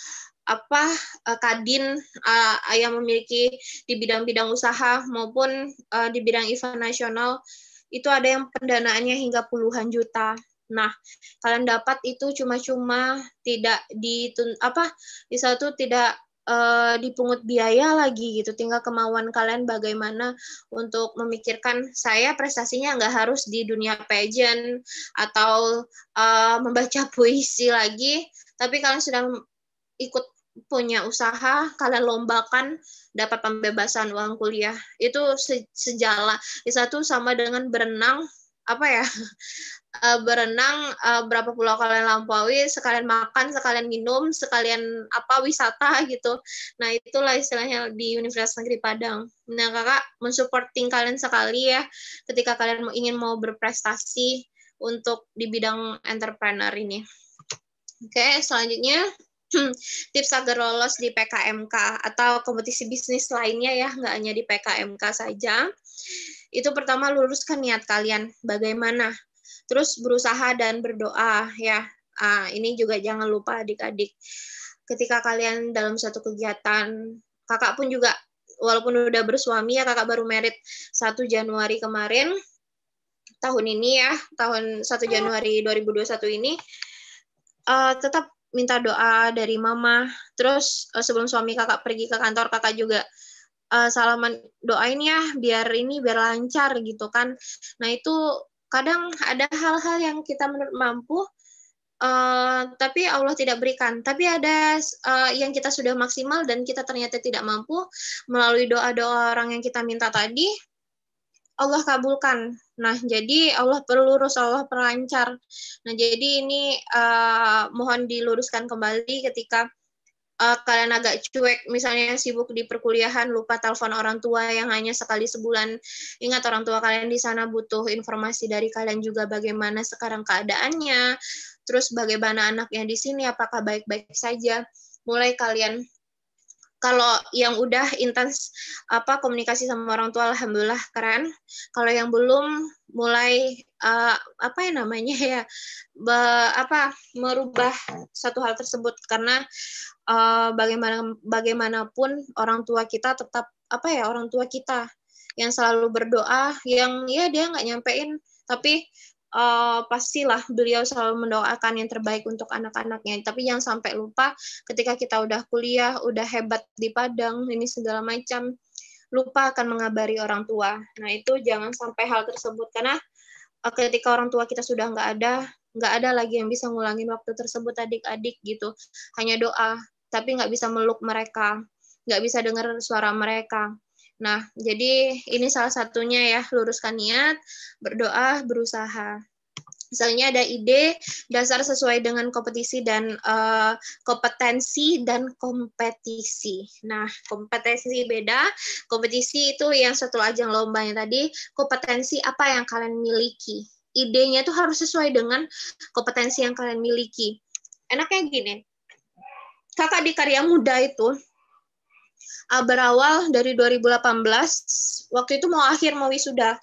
apa eh, kadin uh, yang memiliki di bidang-bidang usaha maupun uh, di bidang event nasional itu ada yang pendanaannya hingga puluhan juta. Nah, kalian dapat itu cuma-cuma tidak di apa di satu tidak uh, dipungut biaya lagi gitu. Tinggal kemauan kalian bagaimana untuk memikirkan saya prestasinya nggak harus di dunia pageant atau uh, membaca puisi lagi, tapi kalian sudah ikut punya usaha, kalian lombakan dapat pembebasan uang kuliah. Itu se sejalan. Itu satu sama dengan berenang apa ya uh, berenang uh, berapa pulau kalian lampaui, sekalian makan, sekalian minum, sekalian apa wisata gitu. Nah, itulah istilahnya di Universitas Negeri Padang. Nah, Kakak mensupporting kalian sekali ya ketika kalian ingin mau berprestasi untuk di bidang entrepreneur ini. Oke, okay, selanjutnya tips agar lolos di PKMK atau kompetisi bisnis lainnya ya, nggak hanya di PKMK saja. Itu pertama luruskan niat kalian, bagaimana terus berusaha dan berdoa ya uh, ini juga jangan lupa adik-adik ketika kalian dalam satu kegiatan kakak pun juga walaupun udah bersuami ya kakak baru merit 1 Januari kemarin tahun ini ya tahun 1 Januari 2021 ini uh, tetap minta doa dari mama terus uh, sebelum suami kakak pergi ke kantor kakak juga uh, salaman doain ya biar ini biar lancar gitu kan nah itu kadang ada hal-hal yang kita menurut mampu uh, tapi Allah tidak berikan tapi ada uh, yang kita sudah maksimal dan kita ternyata tidak mampu melalui doa-doa orang yang kita minta tadi Allah kabulkan nah jadi Allah perlurus Allah perlancar nah jadi ini uh, mohon diluruskan kembali ketika uh, kalian agak cuek, misalnya sibuk di perkuliahan, lupa telepon orang tua yang hanya sekali sebulan, ingat orang tua kalian di sana butuh informasi dari kalian juga bagaimana sekarang keadaannya, terus bagaimana anaknya di sini, apakah baik-baik saja. Mulai kalian kalau yang udah intens apa komunikasi sama orang tua alhamdulillah keren kalau yang belum mulai uh, apa ya namanya ya be, apa merubah satu hal tersebut karena uh, bagaimana bagaimanapun orang tua kita tetap apa ya orang tua kita yang selalu berdoa yang ya dia nggak nyampein tapi uh, pastilah beliau selalu mendoakan yang terbaik untuk anak-anaknya. Tapi yang sampai lupa ketika kita udah kuliah, udah hebat di Padang, ini segala macam, lupa akan mengabari orang tua. Nah itu jangan sampai hal tersebut karena uh, ketika orang tua kita sudah nggak ada, nggak ada lagi yang bisa ngulangin waktu tersebut adik-adik gitu. Hanya doa, tapi nggak bisa meluk mereka, nggak bisa dengar suara mereka. Nah, jadi ini salah satunya ya, luruskan niat, berdoa, berusaha. Misalnya ada ide dasar sesuai dengan kompetisi dan uh, kompetensi dan kompetisi. Nah, kompetensi beda. Kompetisi itu yang satu ajang lomba yang tadi. Kompetensi apa yang kalian miliki? Idenya itu harus sesuai dengan kompetensi yang kalian miliki. Enaknya gini, kakak di karya muda itu uh, berawal dari 2018 waktu itu mau akhir mau wisuda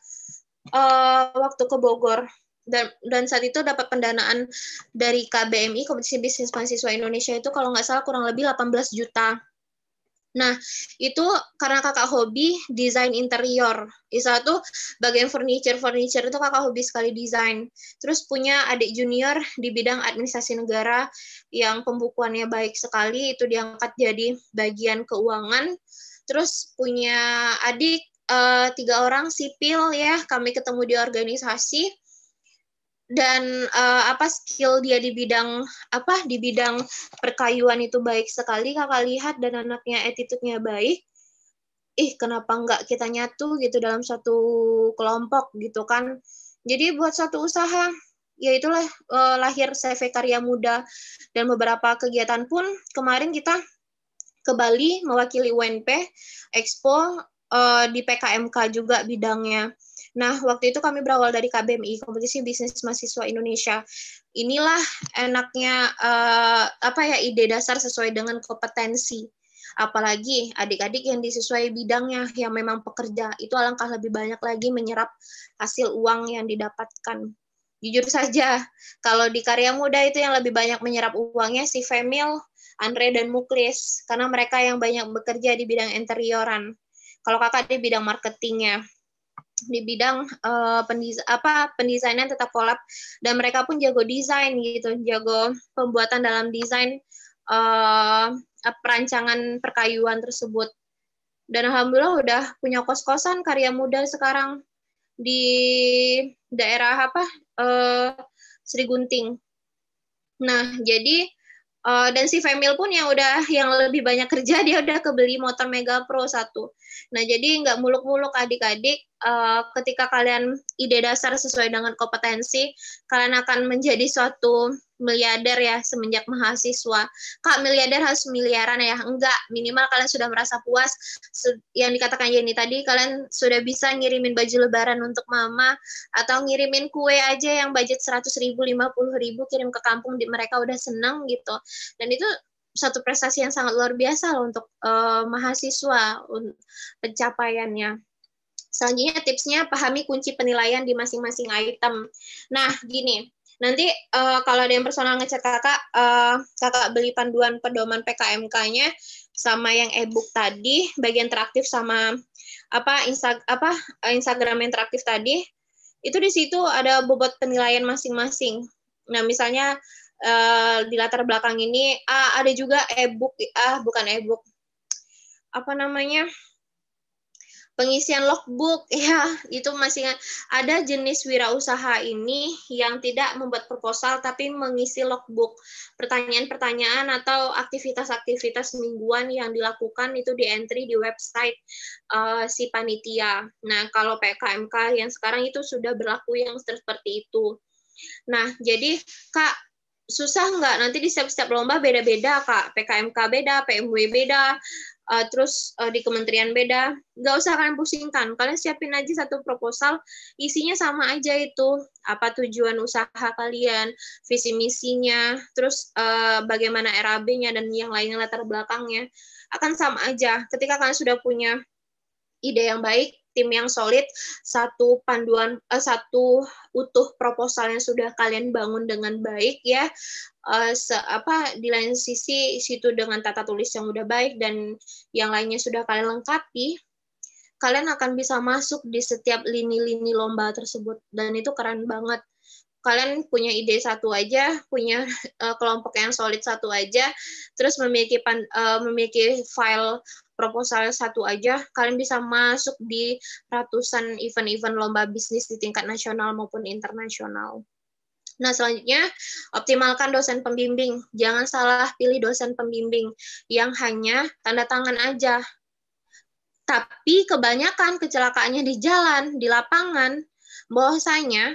uh, waktu ke Bogor dan dan saat itu dapat pendanaan dari KBMI Komisi Bisnis Mahasiswa Indonesia itu kalau nggak salah kurang lebih 18 juta Nah, itu karena kakak hobi desain interior. Di satu bagian furniture, furniture itu kakak hobi sekali desain. Terus punya adik junior di bidang administrasi negara yang pembukuannya baik sekali, itu diangkat jadi bagian keuangan. Terus punya adik uh, tiga orang sipil ya, kami ketemu di organisasi dan uh, apa skill dia di bidang apa di bidang perkayuan itu baik sekali kakak lihat dan anaknya attitude-nya baik ih kenapa nggak kita nyatu gitu dalam satu kelompok gitu kan jadi buat satu usaha ya itulah eh, lahir CV Karya Muda dan beberapa kegiatan pun kemarin kita ke Bali mewakili UNP Expo eh, di PKMK juga bidangnya Nah, waktu itu kami berawal dari KBMI, Kompetisi Bisnis Mahasiswa Indonesia. Inilah enaknya uh, apa ya ide dasar sesuai dengan kompetensi apalagi adik-adik yang disesuai bidangnya yang memang pekerja itu alangkah lebih banyak lagi menyerap hasil uang yang didapatkan jujur saja kalau di karya muda itu yang lebih banyak menyerap uangnya si Femil, Andre dan Muklis karena mereka yang banyak bekerja di bidang interioran kalau kakak di bidang marketingnya di bidang uh, eh, pendis apa pendesainan tetap kolab dan mereka pun jago desain gitu jago pembuatan dalam desain uh, perancangan perkayuan tersebut dan alhamdulillah udah punya kos kosan karya muda sekarang di daerah apa uh, Sri Gunting nah jadi Uh, dan si Femil pun yang udah yang lebih banyak kerja dia udah kebeli motor Mega Pro satu. Nah jadi nggak muluk-muluk adik-adik. Uh, ketika kalian ide dasar sesuai dengan kompetensi, kalian akan menjadi suatu miliarder ya semenjak mahasiswa. Kak miliarder harus miliaran ya? Enggak, minimal kalian sudah merasa puas. Yang dikatakan Jenny tadi, kalian sudah bisa ngirimin baju lebaran untuk mama, atau ngirimin kue aja yang budget 100 ribu, 50 ribu, kirim ke kampung, di mereka udah seneng gitu. Dan itu satu prestasi yang sangat luar biasa loh untuk uh, mahasiswa pencapaiannya. Selanjutnya tipsnya pahami kunci penilaian di masing-masing item. Nah, gini, Nanti uh, kalau ada yang personal ngecek kakak, uh, kakak beli panduan pedoman PKMK-nya sama yang e-book tadi, bagian interaktif sama apa insta apa eh, Instagram interaktif tadi, itu di situ ada bobot penilaian masing-masing. Nah misalnya uh, di latar belakang ini, uh, ada juga e-book, ah bukan e-book, apa namanya? pengisian logbook ya itu masih ada jenis wirausaha ini yang tidak membuat proposal tapi mengisi logbook pertanyaan-pertanyaan atau aktivitas-aktivitas mingguan yang dilakukan itu di entry di website uh, si panitia. Nah, kalau PKMK yang sekarang itu sudah berlaku yang seperti itu. Nah, jadi Kak susah nggak nanti di setiap-setiap lomba beda-beda kak PKMK beda PMW beda uh, terus uh, di kementerian beda. Nggak usah kalian pusingkan, kalian siapin aja satu proposal, isinya sama aja itu, apa tujuan usaha kalian, visi misinya, terus uh, bagaimana RAB-nya dan yang lainnya latar belakangnya akan sama aja. Ketika kalian sudah punya ide yang baik, tim yang solid, satu panduan, uh, satu utuh proposal yang sudah kalian bangun dengan baik ya. Uh, se apa di lain sisi situ dengan tata tulis yang udah baik dan yang lainnya sudah kalian lengkapi, kalian akan bisa masuk di setiap lini-lini lomba tersebut dan itu keren banget kalian punya ide satu aja, punya uh, kelompok yang solid satu aja, terus memiliki pan, uh, memiliki file proposal satu aja kalian bisa masuk di ratusan event-event lomba bisnis di tingkat nasional maupun internasional. Nah, selanjutnya optimalkan dosen pembimbing. Jangan salah pilih dosen pembimbing yang hanya tanda tangan aja. Tapi kebanyakan kecelakaannya di jalan, di lapangan, bahwasanya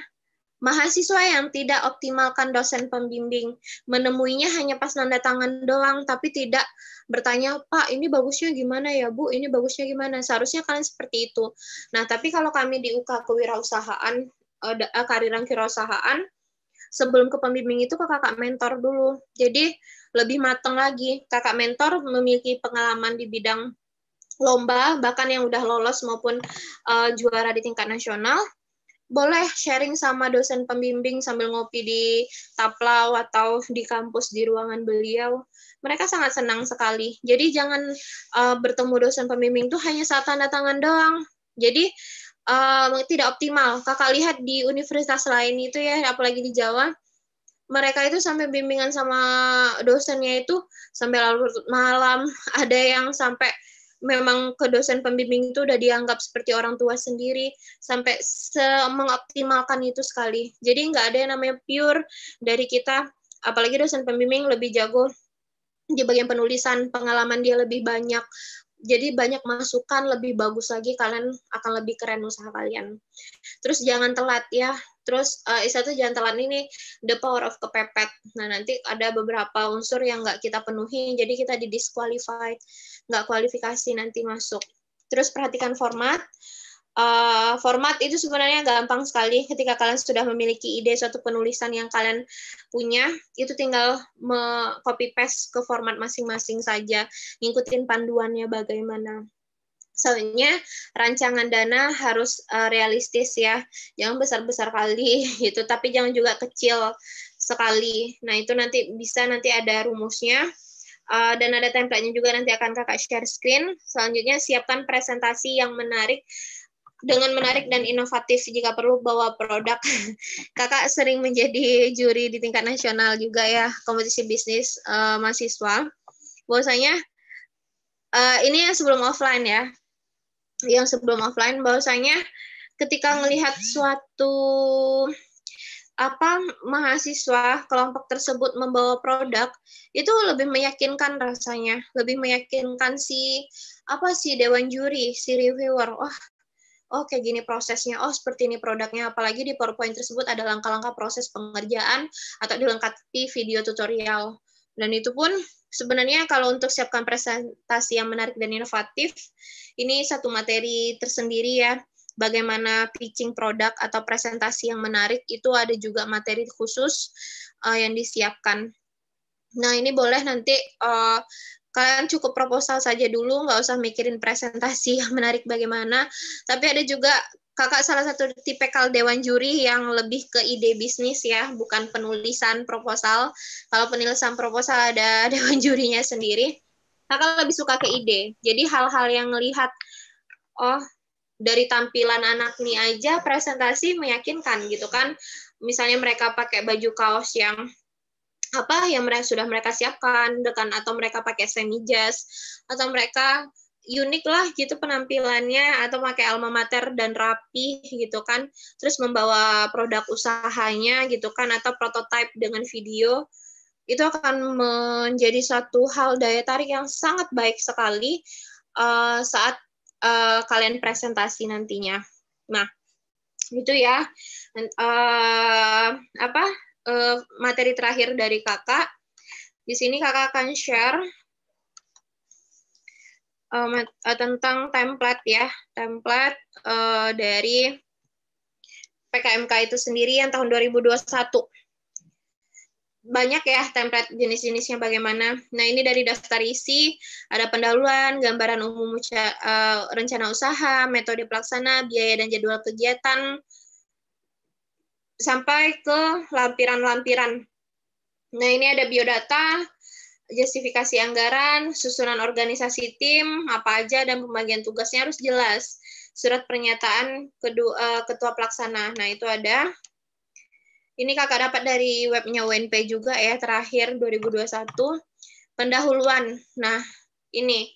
Mahasiswa yang tidak optimalkan dosen pembimbing, menemuinya hanya pas nanda tangan doang, tapi tidak bertanya, Pak, ini bagusnya gimana ya, Bu? Ini bagusnya gimana? Seharusnya kalian seperti itu. Nah, tapi kalau kami di UK Kewirausahaan, eh, eh, kariran kewirausahaan, sebelum ke pembimbing itu ke kakak mentor dulu. Jadi, lebih matang lagi. Kakak mentor memiliki pengalaman di bidang lomba, bahkan yang udah lolos maupun uh, juara di tingkat nasional boleh sharing sama dosen pembimbing sambil ngopi di taplau atau di kampus di ruangan beliau. Mereka sangat senang sekali. Jadi jangan uh, bertemu dosen pembimbing itu hanya saat tanda tangan doang. Jadi uh, tidak optimal. Kakak lihat di universitas lain itu ya, apalagi di Jawa, mereka itu sampai bimbingan sama dosennya itu sampai larut malam, ada yang sampai memang ke dosen pembimbing itu udah dianggap seperti orang tua sendiri sampai mengoptimalkan itu sekali jadi nggak ada yang namanya pure dari kita apalagi dosen pembimbing lebih jago di bagian penulisan pengalaman dia lebih banyak jadi banyak masukan lebih bagus lagi kalian akan lebih keren usaha kalian terus jangan telat ya terus eh, uh, satu jangan telat ini the power of kepepet nah nanti ada beberapa unsur yang nggak kita penuhi jadi kita didisqualified nggak kualifikasi nanti masuk terus perhatikan format uh, format itu sebenarnya gampang sekali ketika kalian sudah memiliki ide suatu penulisan yang kalian punya itu tinggal copy paste ke format masing-masing saja ngikutin panduannya bagaimana soalnya rancangan dana harus uh, realistis ya jangan besar-besar kali gitu tapi jangan juga kecil sekali nah itu nanti bisa nanti ada rumusnya uh, dan ada template juga nanti akan kakak share screen selanjutnya siapkan presentasi yang menarik dengan menarik dan inovatif jika perlu bawa produk. Kakak sering menjadi juri di tingkat nasional juga ya kompetisi bisnis uh, mahasiswa. Bahwasanya uh, ini yang sebelum offline ya. Yang sebelum offline bahwasanya ketika melihat suatu apa mahasiswa kelompok tersebut membawa produk itu lebih meyakinkan rasanya lebih meyakinkan si apa si dewan juri si reviewer wah oh kayak gini prosesnya, oh seperti ini produknya, apalagi di PowerPoint tersebut ada langkah-langkah proses pengerjaan atau dilengkapi video tutorial. Dan itu pun sebenarnya kalau untuk siapkan presentasi yang menarik dan inovatif, ini satu materi tersendiri ya. Bagaimana pitching produk atau presentasi yang menarik itu ada juga materi khusus uh, yang disiapkan. Nah, ini boleh nanti uh, kalian cukup proposal saja dulu nggak usah mikirin presentasi yang menarik bagaimana tapi ada juga kakak salah satu tipikal dewan juri yang lebih ke ide bisnis ya, bukan penulisan proposal. Kalau penulisan proposal ada dewan jurinya sendiri. Kakak lebih suka ke ide. Jadi hal-hal yang melihat oh dari tampilan anak nih aja presentasi meyakinkan gitu kan. Misalnya mereka pakai baju kaos yang apa yang mereka sudah mereka siapkan dengan atau mereka pakai semi jazz atau mereka unik lah gitu penampilannya atau pakai alma mater dan rapi gitu kan terus membawa produk usahanya gitu kan atau prototipe dengan video itu akan menjadi satu hal daya tarik yang sangat baik sekali uh, saat uh, kalian presentasi nantinya nah itu ya uh, apa uh, materi terakhir dari kakak. Di sini kakak akan share um, uh, tentang template ya, template uh, dari PKMK itu sendiri yang tahun 2021. Banyak ya template jenis-jenisnya bagaimana. Nah ini dari daftar isi, ada pendahuluan, gambaran umum uh, rencana usaha, metode pelaksana, biaya dan jadwal kegiatan, sampai ke lampiran-lampiran. Nah, ini ada biodata, justifikasi anggaran, susunan organisasi tim, apa aja, dan pembagian tugasnya harus jelas. Surat pernyataan kedua, eh, ketua pelaksana, nah itu ada. Ini kakak dapat dari webnya WNP juga ya, terakhir 2021. Pendahuluan, nah ini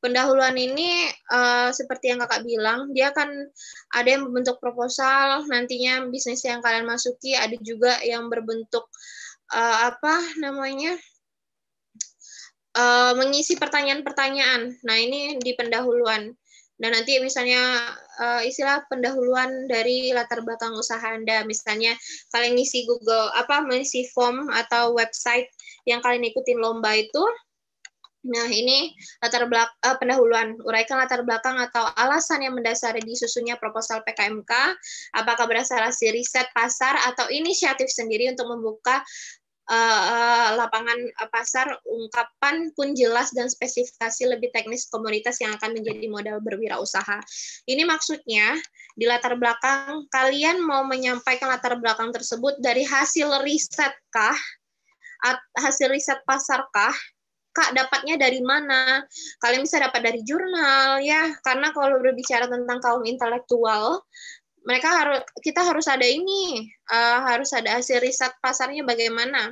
pendahuluan ini uh, seperti yang kakak bilang dia akan ada yang berbentuk proposal nantinya bisnis yang kalian masuki ada juga yang berbentuk uh, apa namanya uh, mengisi pertanyaan-pertanyaan nah ini di pendahuluan dan nanti misalnya uh, istilah pendahuluan dari latar belakang usaha Anda, misalnya kalian ngisi Google apa mengisi form atau website yang kalian ikutin lomba itu Nah, ini latar belakang uh, eh, pendahuluan uraikan latar belakang atau alasan yang mendasari disusunnya proposal PKMK, apakah berasal dari riset pasar atau inisiatif sendiri untuk membuka Uh, lapangan pasar ungkapan pun jelas dan spesifikasi lebih teknis komunitas yang akan menjadi modal berwirausaha. Ini maksudnya di latar belakang kalian mau menyampaikan latar belakang tersebut dari hasil riset kah? Hasil riset pasarkah? Kak dapatnya dari mana? Kalian bisa dapat dari jurnal ya, karena kalau berbicara tentang kaum intelektual, mereka harus kita harus ada ini, uh, harus ada hasil riset pasarnya bagaimana.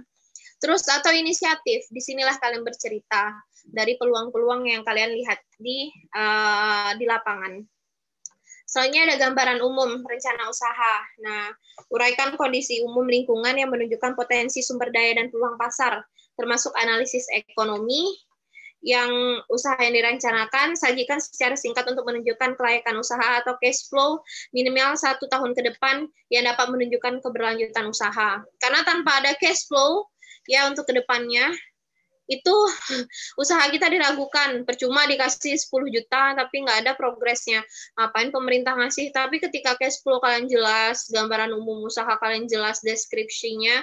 Terus atau inisiatif, disinilah kalian bercerita dari peluang-peluang yang kalian lihat di uh, di lapangan. Selanjutnya ada gambaran umum rencana usaha. Nah, uraikan kondisi umum lingkungan yang menunjukkan potensi sumber daya dan peluang pasar termasuk analisis ekonomi yang usaha yang direncanakan sajikan secara singkat untuk menunjukkan kelayakan usaha atau cash flow minimal satu tahun ke depan yang dapat menunjukkan keberlanjutan usaha. Karena tanpa ada cash flow ya untuk ke depannya itu usaha kita diragukan. Percuma dikasih 10 juta tapi nggak ada progresnya. Apain pemerintah ngasih? Tapi ketika cash flow kalian jelas, gambaran umum usaha kalian jelas, deskripsinya,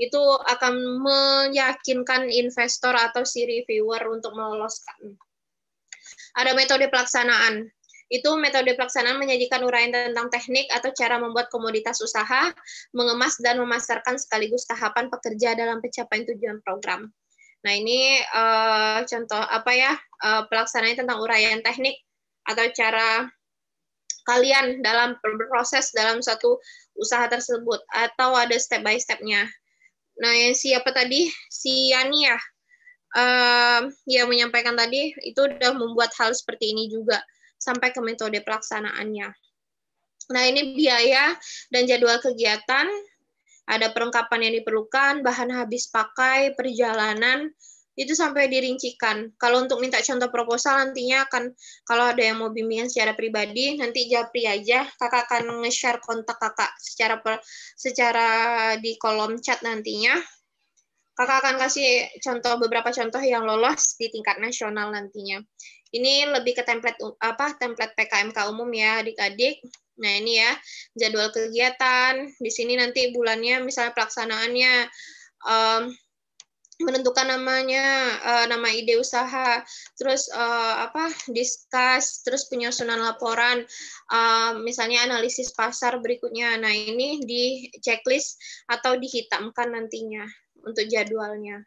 itu akan meyakinkan investor atau si reviewer untuk meloloskan. Ada metode pelaksanaan. Itu metode pelaksanaan menyajikan uraian tentang teknik atau cara membuat komoditas usaha, mengemas dan memasarkan sekaligus tahapan pekerja dalam pencapaian tujuan program. Nah, ini uh, contoh apa ya? Uh, eh, pelaksanaan tentang uraian teknik atau cara kalian dalam proses dalam satu usaha tersebut atau ada step by step Nah, yang siapa tadi? Si Yani ya. Uh, ya menyampaikan tadi itu sudah membuat hal seperti ini juga sampai ke metode pelaksanaannya. Nah, ini biaya dan jadwal kegiatan, ada perlengkapan yang diperlukan, bahan habis pakai, perjalanan, itu sampai dirincikan. Kalau untuk minta contoh proposal nantinya akan kalau ada yang mau bimbingan secara pribadi nanti japri aja. Kakak akan nge-share kontak kakak secara per, secara di kolom chat nantinya. Kakak akan kasih contoh beberapa contoh yang lolos di tingkat nasional nantinya. Ini lebih ke template apa template PKMK umum ya adik-adik. Nah, ini ya jadwal kegiatan. Di sini nanti bulannya misalnya pelaksanaannya um, menentukan namanya, uh, nama ide usaha, terus uh, apa diskus, terus penyusunan laporan, uh, misalnya analisis pasar berikutnya. Nah ini di checklist atau dihitamkan nantinya untuk jadwalnya.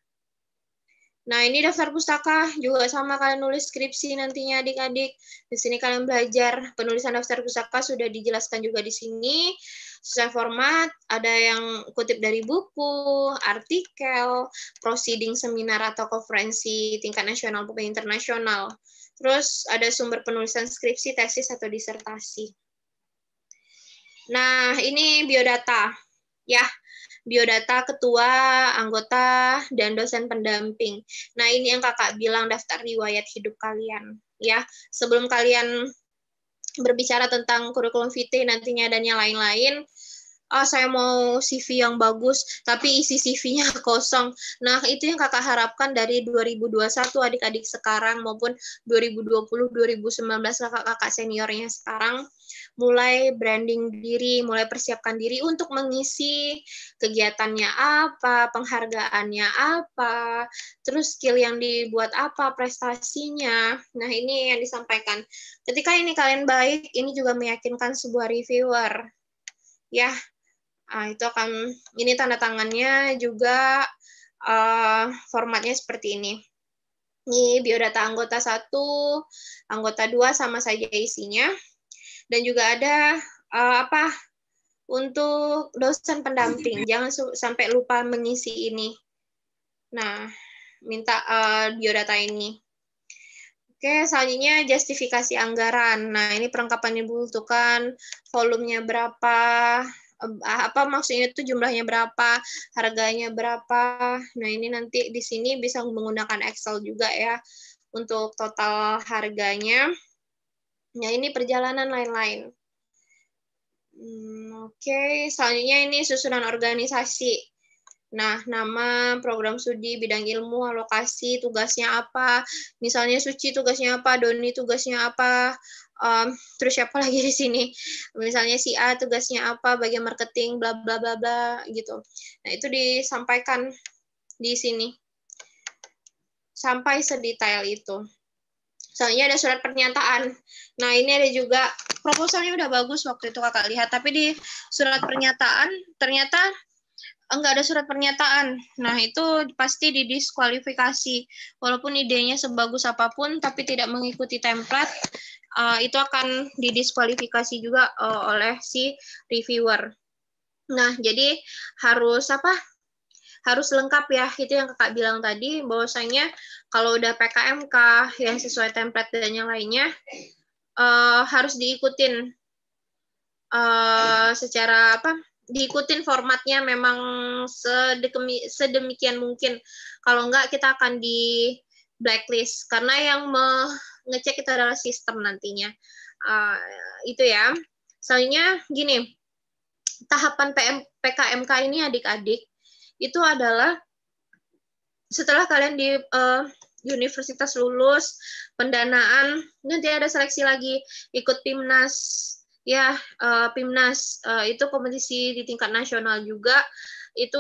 Nah ini daftar pustaka juga sama kalian nulis skripsi nantinya adik-adik. Di sini kalian belajar penulisan daftar pustaka sudah dijelaskan juga di sini sesuai format, ada yang kutip dari buku, artikel, proceeding seminar atau konferensi tingkat nasional maupun internasional. Terus ada sumber penulisan skripsi, tesis, atau disertasi. Nah, ini biodata. Ya, biodata ketua, anggota, dan dosen pendamping. Nah, ini yang kakak bilang daftar riwayat hidup kalian. Ya, sebelum kalian berbicara tentang kurikulum vitae nantinya dan yang lain-lain, ah saya mau CV yang bagus tapi isi CV-nya kosong. Nah, itu yang Kakak harapkan dari 2021 adik-adik sekarang maupun 2020 2019 kakak-kakak seniornya sekarang mulai branding diri, mulai persiapkan diri untuk mengisi kegiatannya apa, penghargaannya apa, terus skill yang dibuat apa, prestasinya. Nah, ini yang disampaikan. Ketika ini kalian baik, ini juga meyakinkan sebuah reviewer. Ya, Nah, itu akan ini tanda tangannya juga uh, formatnya seperti ini. Ini biodata anggota satu anggota dua sama saja isinya. Dan juga ada uh, apa? Untuk dosen pendamping, jangan sampai lupa mengisi ini. Nah, minta uh, biodata ini. Oke, selanjutnya justifikasi anggaran. Nah, ini perlengkapan yang dibutuhkan, volumenya berapa, apa maksudnya itu jumlahnya berapa, harganya berapa. Nah, ini nanti di sini bisa menggunakan Excel juga ya untuk total harganya. Nah, ini perjalanan lain-lain. Hmm, Oke, okay. selanjutnya ini susunan organisasi. Nah, nama, program studi, bidang ilmu, alokasi, tugasnya apa. Misalnya Suci tugasnya apa, Doni tugasnya apa, um, terus siapa lagi di sini misalnya si A tugasnya apa bagian marketing bla bla bla bla gitu nah itu disampaikan di sini sampai sedetail itu soalnya ada surat pernyataan nah ini ada juga proposalnya udah bagus waktu itu kakak lihat tapi di surat pernyataan ternyata enggak ada surat pernyataan. Nah, itu pasti didiskualifikasi. Walaupun idenya sebagus apapun, tapi tidak mengikuti template, uh, itu akan didiskualifikasi juga uh, oleh si reviewer. Nah, jadi harus apa? Harus lengkap ya, itu yang kakak bilang tadi, bahwasanya kalau udah PKMK yang sesuai template dan yang lainnya, uh, harus diikutin uh, secara apa? diikutin formatnya memang sedemi, sedemikian mungkin. Kalau enggak kita akan di blacklist karena yang me, ngecek itu adalah sistem nantinya. Uh, itu ya. Soalnya gini, tahapan PM, PKMK ini adik-adik itu adalah setelah kalian di uh, universitas lulus, pendanaan, nanti ada seleksi lagi, ikut PIMNAS, ya uh, eh, PIMNAS uh, itu kompetisi di tingkat nasional juga, itu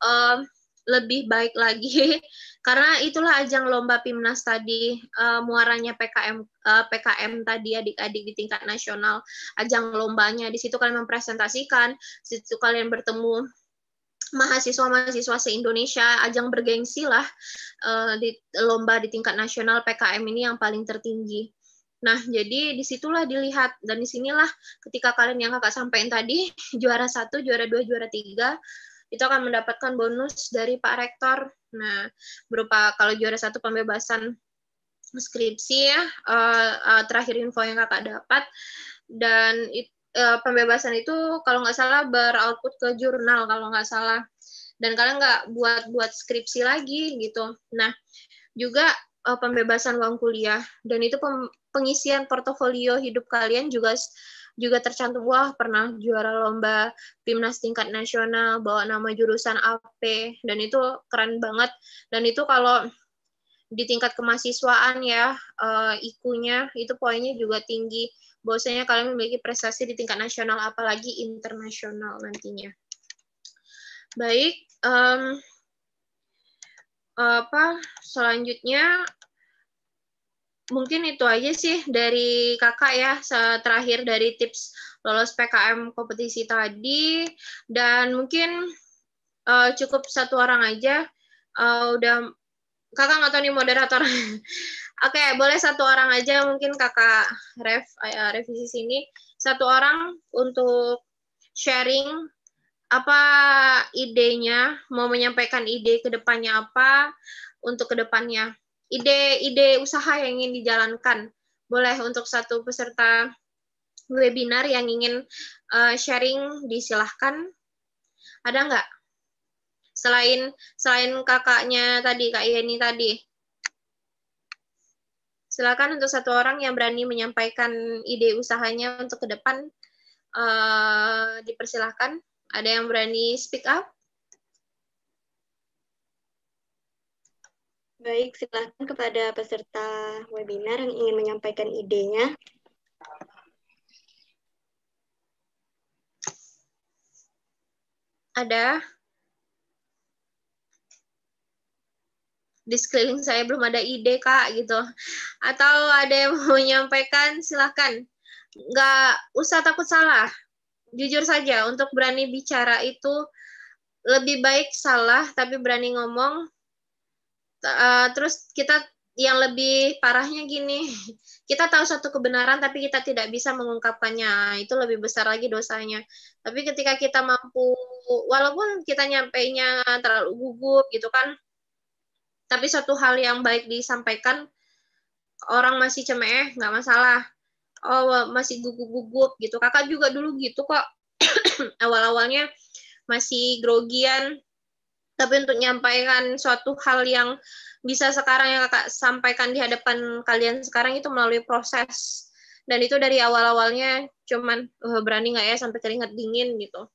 uh, lebih baik lagi Karena itulah ajang lomba PIMNAS tadi, uh, muaranya PKM uh, eh, PKM tadi adik-adik di tingkat nasional, ajang lombanya di situ kalian mempresentasikan, di situ kalian bertemu mahasiswa-mahasiswa se-Indonesia ajang bergengsi lah uh, di lomba di tingkat nasional PKM ini yang paling tertinggi. Nah, jadi disitulah dilihat dan disinilah ketika kalian yang kakak sampaikan tadi juara satu, juara dua, juara tiga, itu akan mendapatkan bonus dari Pak Rektor. Nah, berupa kalau juara satu pembebasan skripsi ya, uh, uh, terakhir info yang kakak dapat, dan it, uh, pembebasan itu kalau nggak salah beroutput ke jurnal kalau nggak salah, dan kalian nggak buat-buat skripsi lagi gitu. Nah, juga uh, pembebasan uang kuliah, dan itu pem, pengisian portofolio hidup kalian juga juga tercantum wah pernah juara lomba timnas tingkat nasional bawa nama jurusan AP dan itu keren banget dan itu kalau di tingkat kemahasiswaan ya uh, eh, ikunya itu poinnya juga tinggi bahwasanya kalian memiliki prestasi di tingkat nasional apalagi internasional nantinya baik um, apa selanjutnya mungkin itu aja sih dari kakak ya terakhir dari tips lolos PKM kompetisi tadi dan mungkin uh, cukup satu orang aja uh, udah kakak nggak tahu nih moderator oke okay, boleh satu orang aja mungkin kakak ref uh, revisi sini satu orang untuk sharing apa idenya mau menyampaikan ide kedepannya apa untuk kedepannya ide-ide usaha yang ingin dijalankan. Boleh untuk satu peserta webinar yang ingin uh, sharing disilahkan. Ada nggak? Selain selain kakaknya tadi, Kak Yeni tadi. Silakan untuk satu orang yang berani menyampaikan ide usahanya untuk ke depan uh, dipersilahkan. Ada yang berani speak up? Baik, silakan kepada peserta webinar yang ingin menyampaikan idenya. Ada? Di sekeliling saya belum ada ide, Kak, gitu. Atau ada yang mau menyampaikan, silakan. Nggak usah takut salah. Jujur saja, untuk berani bicara itu lebih baik salah tapi berani ngomong Eh, terus kita yang lebih parahnya gini, kita tahu satu kebenaran tapi kita tidak bisa mengungkapkannya, itu lebih besar lagi dosanya. Tapi ketika kita mampu, walaupun kita nyampainya terlalu gugup gitu kan, tapi satu hal yang baik disampaikan, orang masih cemeh, nggak masalah. Oh, masih gugup-gugup gitu. Kakak juga dulu gitu kok, awal-awalnya masih grogian, tapi untuk menyampaikan suatu hal yang bisa sekarang yang kakak sampaikan di hadapan kalian sekarang itu melalui proses dan itu dari awal-awalnya cuman uh, berani nggak ya sampai keringat dingin gitu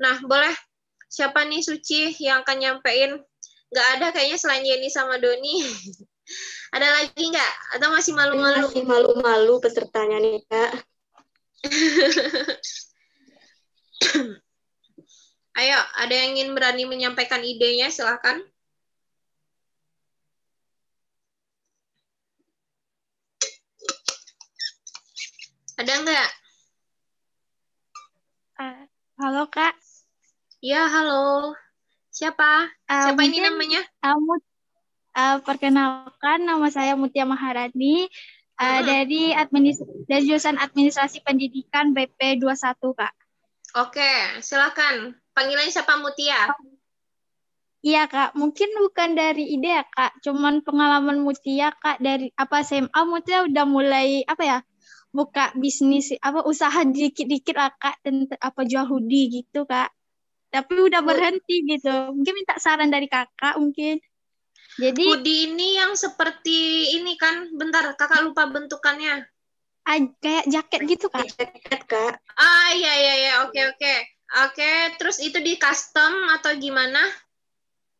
nah boleh siapa nih Suci yang akan nyampein nggak ada kayaknya selain Yeni sama Doni ada lagi nggak atau masih malu-malu masih malu-malu pesertanya nih kak Ayo, ada yang ingin berani menyampaikan idenya? Silahkan. Ada nggak? Uh, halo, Kak. Ya, halo. Siapa? Uh, Siapa ini namanya? Uh, uh, perkenalkan, nama saya Mutia Maharani. Uh, dari, administ- dari jurusan administrasi pendidikan BP21, Kak. Oke, silakan. Panggilan siapa Mutia? Iya kak, mungkin bukan dari ide ya kak, cuman pengalaman Mutia kak dari apa SMA Mutia udah mulai apa ya buka bisnis apa usaha dikit-dikit lah kak dan apa jual hoodie gitu kak. Tapi udah berhenti gitu. Mungkin minta saran dari kakak mungkin. Jadi hoodie ini yang seperti ini kan, bentar kakak lupa bentukannya. kayak jaket gitu kak. Jaket kak. Ah iya iya iya oke okay, oke. Okay Oke, terus itu di custom atau gimana?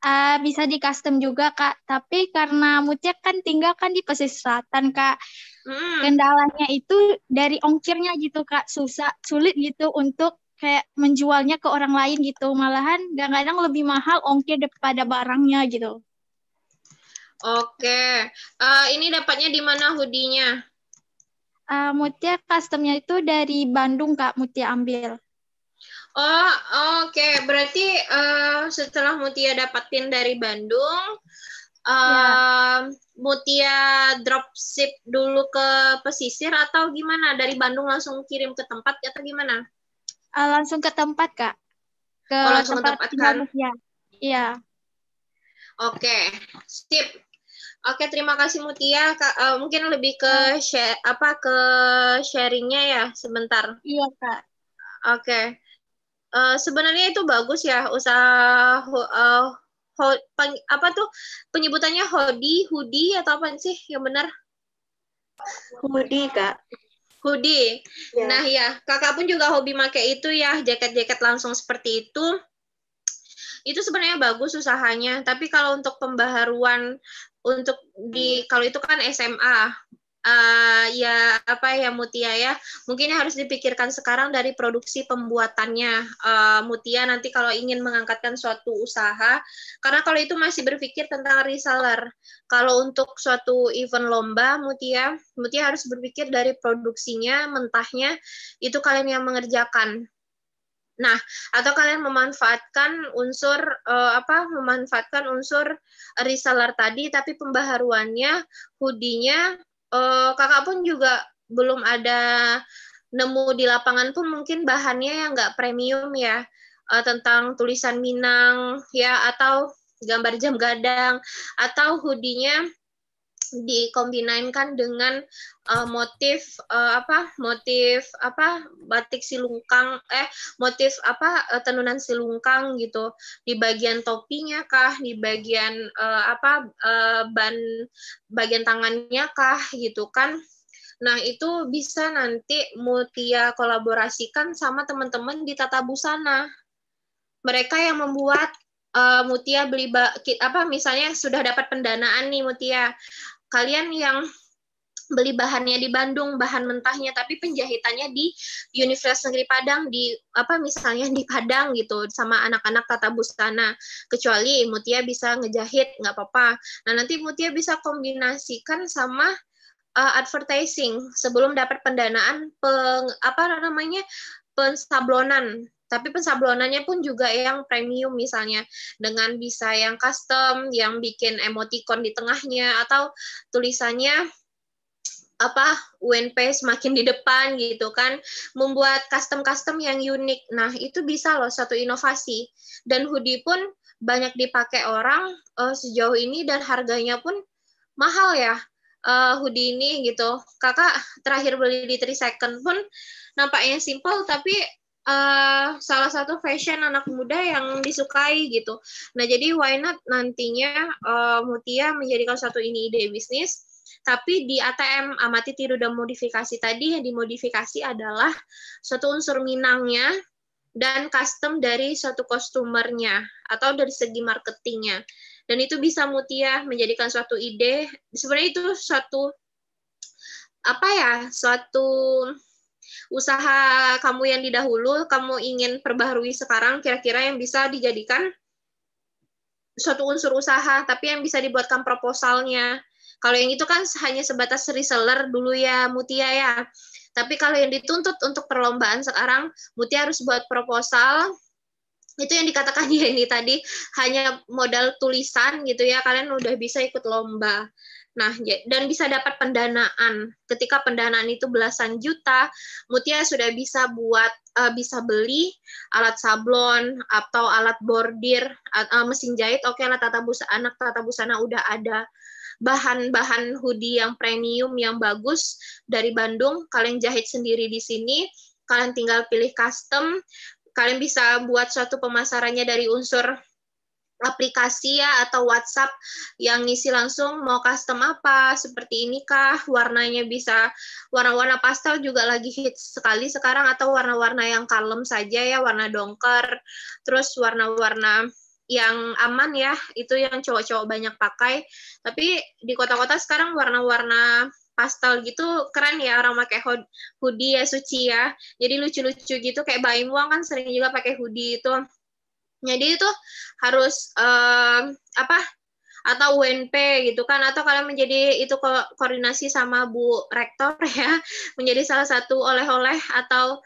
Uh, bisa di custom juga kak, tapi karena Mutia kan tinggal kan di pesisir selatan kak, hmm. kendalanya itu dari ongkirnya gitu kak, susah sulit gitu untuk kayak menjualnya ke orang lain gitu, malahan kadang-kadang lebih mahal ongkir daripada barangnya gitu. Oke, okay. uh, eh, ini dapatnya di mana hoodinya? Uh, eh, Mutia customnya itu dari Bandung kak, Mutia ambil. Oh, oke. Okay. Berarti uh, setelah Mutia dapatin dari Bandung, uh, ya. Mutia dropship dulu ke pesisir atau gimana? Dari Bandung langsung kirim ke tempat atau gimana? Uh, langsung ke tempat, Kak. Ke oh, langsung tempat, ke tempat kan? Iya. Oke, okay. sip. Oke, okay, terima kasih Mutia. Ka uh, mungkin lebih ke iya. share apa ke sharingnya ya sebentar. Iya, Kak. Oke. Okay. Eh, sebenarnya itu bagus ya usaha uh, ho, peng, apa tuh penyebutannya hoodie, hoodie atau apa sih yang benar? Hoodie kak. Hoodie. Yeah. Nah ya, kakak pun juga hobi make itu ya jaket-jaket langsung seperti itu. Itu sebenarnya bagus usahanya, tapi kalau untuk pembaharuan untuk di kalau itu kan SMA uh, ya apa ya Mutia ya mungkin harus dipikirkan sekarang dari produksi pembuatannya uh, Mutia nanti kalau ingin mengangkatkan suatu usaha karena kalau itu masih berpikir tentang reseller kalau untuk suatu event lomba Mutia Mutia harus berpikir dari produksinya mentahnya itu kalian yang mengerjakan Nah, atau kalian memanfaatkan unsur uh, apa? Memanfaatkan unsur reseller tadi, tapi pembaharuannya, hoodie-nya uh, kakak pun juga belum ada nemu di lapangan pun mungkin bahannya yang nggak premium ya uh, tentang tulisan Minang ya atau gambar jam gadang atau hoodie-nya dikombinasikan dengan uh, motif uh, apa motif apa batik silungkang eh motif apa eh, tenunan silungkang gitu di bagian topinya kah di bagian uh, apa uh, ban bagian tangannya kah gitu kan Nah, itu bisa nanti Mutia kolaborasikan sama teman-teman di Tata Busana. Mereka yang membuat uh, Mutia beli apa misalnya sudah dapat pendanaan nih Mutia kalian yang beli bahannya di Bandung, bahan mentahnya, tapi penjahitannya di Universitas Negeri Padang di apa misalnya di Padang gitu sama anak-anak tata busana. Kecuali Mutia bisa ngejahit nggak apa-apa. Nah nanti Mutia bisa kombinasikan sama uh, advertising sebelum dapat pendanaan peng, apa namanya pensablonan tapi pensablonannya pun juga yang premium misalnya dengan bisa yang custom yang bikin emoticon di tengahnya atau tulisannya apa UNP semakin di depan gitu kan membuat custom-custom yang unik. Nah, itu bisa loh satu inovasi. Dan hoodie pun banyak dipakai orang uh, sejauh ini dan harganya pun mahal ya. Uh, hoodie ini gitu. Kakak terakhir beli di Three Second pun nampaknya simple tapi uh, salah satu fashion anak muda yang disukai gitu. Nah, jadi why not nantinya uh, Mutia menjadikan satu ini ide bisnis tapi di ATM amati tiru dan modifikasi tadi yang dimodifikasi adalah suatu unsur minangnya dan custom dari suatu kostumernya atau dari segi marketingnya dan itu bisa mutia menjadikan suatu ide sebenarnya itu suatu apa ya suatu usaha kamu yang didahulu kamu ingin perbaharui sekarang kira-kira yang bisa dijadikan suatu unsur usaha tapi yang bisa dibuatkan proposalnya kalau yang itu kan hanya sebatas reseller dulu ya Mutia ya tapi kalau yang dituntut untuk perlombaan sekarang Mutia harus buat proposal itu yang dikatakan dia ini tadi hanya modal tulisan gitu ya kalian udah bisa ikut lomba Nah, ya, dan bisa dapat pendanaan. Ketika pendanaan itu belasan juta, Mutia sudah bisa buat uh, bisa beli alat sablon atau alat bordir, uh, mesin jahit, oke okay lah tata busana anak tata busana udah ada. Bahan-bahan hoodie yang premium yang bagus dari Bandung, kalian jahit sendiri di sini, kalian tinggal pilih custom, kalian bisa buat suatu pemasarannya dari unsur aplikasi ya atau WhatsApp yang ngisi langsung mau custom apa seperti ini kah warnanya bisa warna-warna pastel juga lagi hit sekali sekarang atau warna-warna yang kalem saja ya warna dongker terus warna-warna yang aman ya itu yang cowok-cowok banyak pakai tapi di kota-kota sekarang warna-warna pastel gitu keren ya orang pakai hoodie ya suci ya jadi lucu-lucu gitu kayak Baim Wong kan sering juga pakai hoodie itu jadi itu harus um, apa atau UNP gitu kan atau kalian menjadi itu ko koordinasi sama Bu Rektor ya menjadi salah satu oleh-oleh atau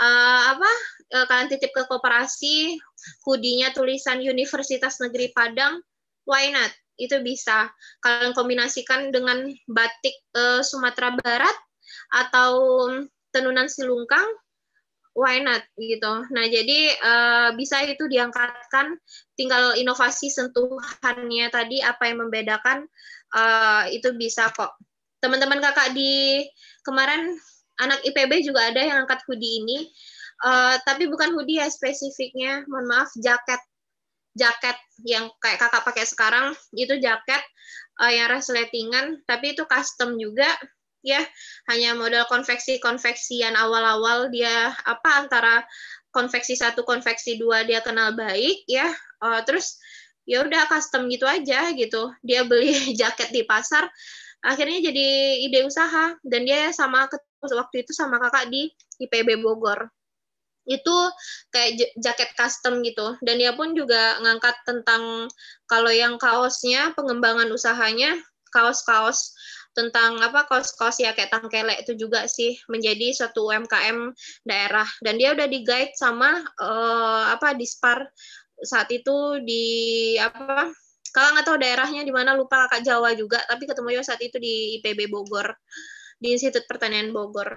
uh, apa uh, kalian titip ke koperasi hoodie tulisan Universitas Negeri Padang why not itu bisa kalian kombinasikan dengan batik uh, Sumatera Barat atau mm, tenunan silungkang why not gitu. Nah, jadi uh, bisa itu diangkatkan tinggal inovasi sentuhannya tadi apa yang membedakan uh, itu bisa kok. Teman-teman Kakak di kemarin anak IPB juga ada yang angkat hoodie ini. Uh, tapi bukan hoodie ya spesifiknya, mohon maaf jaket jaket yang kayak kakak pakai sekarang itu jaket uh, yang resletingan tapi itu custom juga ya hanya modal konveksi-konveksian awal-awal dia apa antara konveksi satu konveksi dua dia kenal baik ya uh, terus ya udah custom gitu aja gitu dia beli jaket di pasar akhirnya jadi ide usaha dan dia sama waktu itu sama kakak di IPB Bogor itu kayak jaket custom gitu dan dia pun juga ngangkat tentang kalau yang kaosnya pengembangan usahanya kaos-kaos tentang apa kos-kos ya kayak tangkelek itu juga sih menjadi satu UMKM daerah dan dia udah eh, di guide sama uh, apa dispar saat itu di apa kalau nggak tahu daerahnya di mana lupa kakak Jawa juga tapi ketemu juga saat itu di IPB Bogor di Institut Pertanian Bogor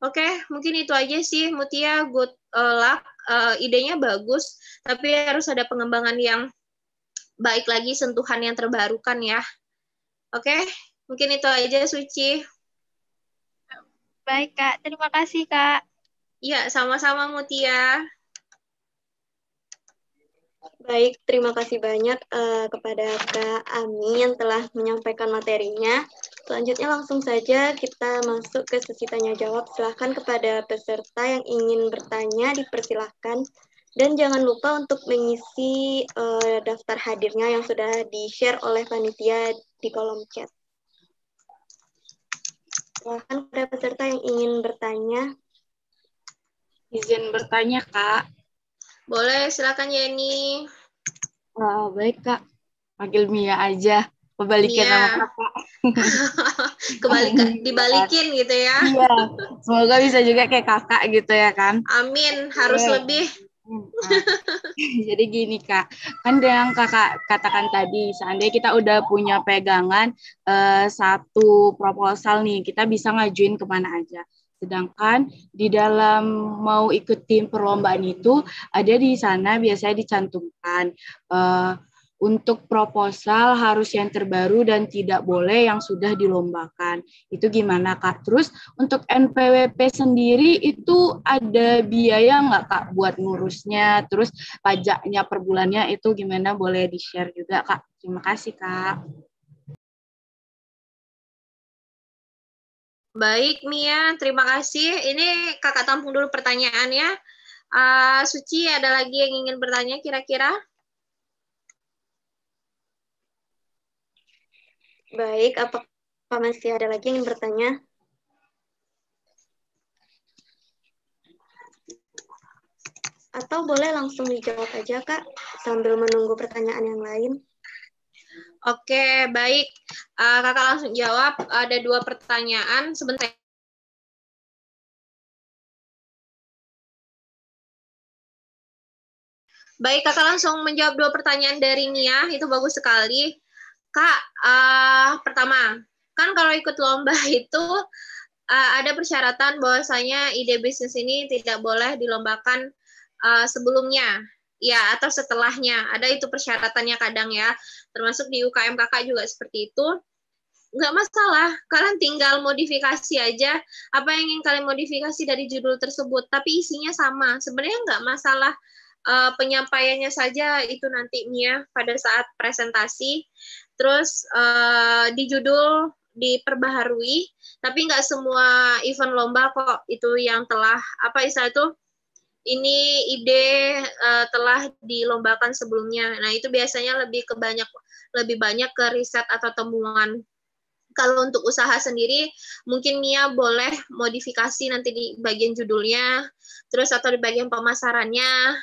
Oke, mungkin itu aja sih Mutia good eh, luck. Uh, idenya bagus, tapi harus ada pengembangan yang baik lagi, sentuhan yang terbarukan ya. Oke. Mungkin itu aja Suci. Baik Kak, terima kasih Kak. Iya, sama-sama Mutia. Baik, terima kasih banyak uh, kepada Kak Ami yang telah menyampaikan materinya. Selanjutnya langsung saja kita masuk ke sesi tanya jawab. Silahkan kepada peserta yang ingin bertanya dipersilahkan. Dan jangan lupa untuk mengisi uh, daftar hadirnya yang sudah di-share oleh panitia di kolom chat. Silakan para peserta yang ingin bertanya. Izin bertanya, Kak. Boleh, silakan Yeni. Oh, baik, Kak. Panggil Mia aja. Kebalikin nama Kakak. Kebalikan, dibalikin gitu ya. Iya. Semoga bisa juga kayak Kakak gitu ya kan. Amin, harus Oke. Iya. lebih Jadi gini kak, kan yang kakak katakan tadi, seandainya kita udah punya pegangan eh, satu proposal nih, kita bisa ngajuin kemana aja. Sedangkan di dalam mau ikut tim perlombaan itu ada di sana biasanya dicantumkan. Eh, untuk proposal harus yang terbaru dan tidak boleh yang sudah dilombakan. Itu gimana Kak? Terus untuk NPWP sendiri itu ada biaya nggak Kak buat ngurusnya? Terus pajaknya per bulannya itu gimana? Boleh di-share juga Kak. Terima kasih Kak. Baik Mia, terima kasih. Ini kakak tampung dulu pertanyaannya. Uh, Suci ada lagi yang ingin bertanya kira-kira? Baik, apakah masih ada lagi yang ingin bertanya? Atau boleh langsung dijawab aja, Kak, sambil menunggu pertanyaan yang lain. Oke, baik. Uh, kakak langsung jawab. Ada dua pertanyaan. Sebentar. Baik, kakak langsung menjawab dua pertanyaan dari Nia. Itu bagus sekali. Kak, uh, pertama, kan kalau ikut lomba itu uh, ada persyaratan bahwasanya ide bisnis ini tidak boleh dilombakan uh, sebelumnya ya atau setelahnya ada itu persyaratannya kadang ya termasuk di UKM kakak juga seperti itu nggak masalah kalian tinggal modifikasi aja apa yang ingin kalian modifikasi dari judul tersebut tapi isinya sama sebenarnya nggak masalah uh, penyampaiannya saja itu nantinya pada saat presentasi Terus uh, di judul diperbaharui, tapi nggak semua event lomba kok itu yang telah apa istilah itu ini ide uh, telah dilombakan sebelumnya. Nah, itu biasanya lebih ke banyak lebih banyak ke riset atau temuan. Kalau untuk usaha sendiri, mungkin Mia boleh modifikasi nanti di bagian judulnya, terus atau di bagian pemasarannya,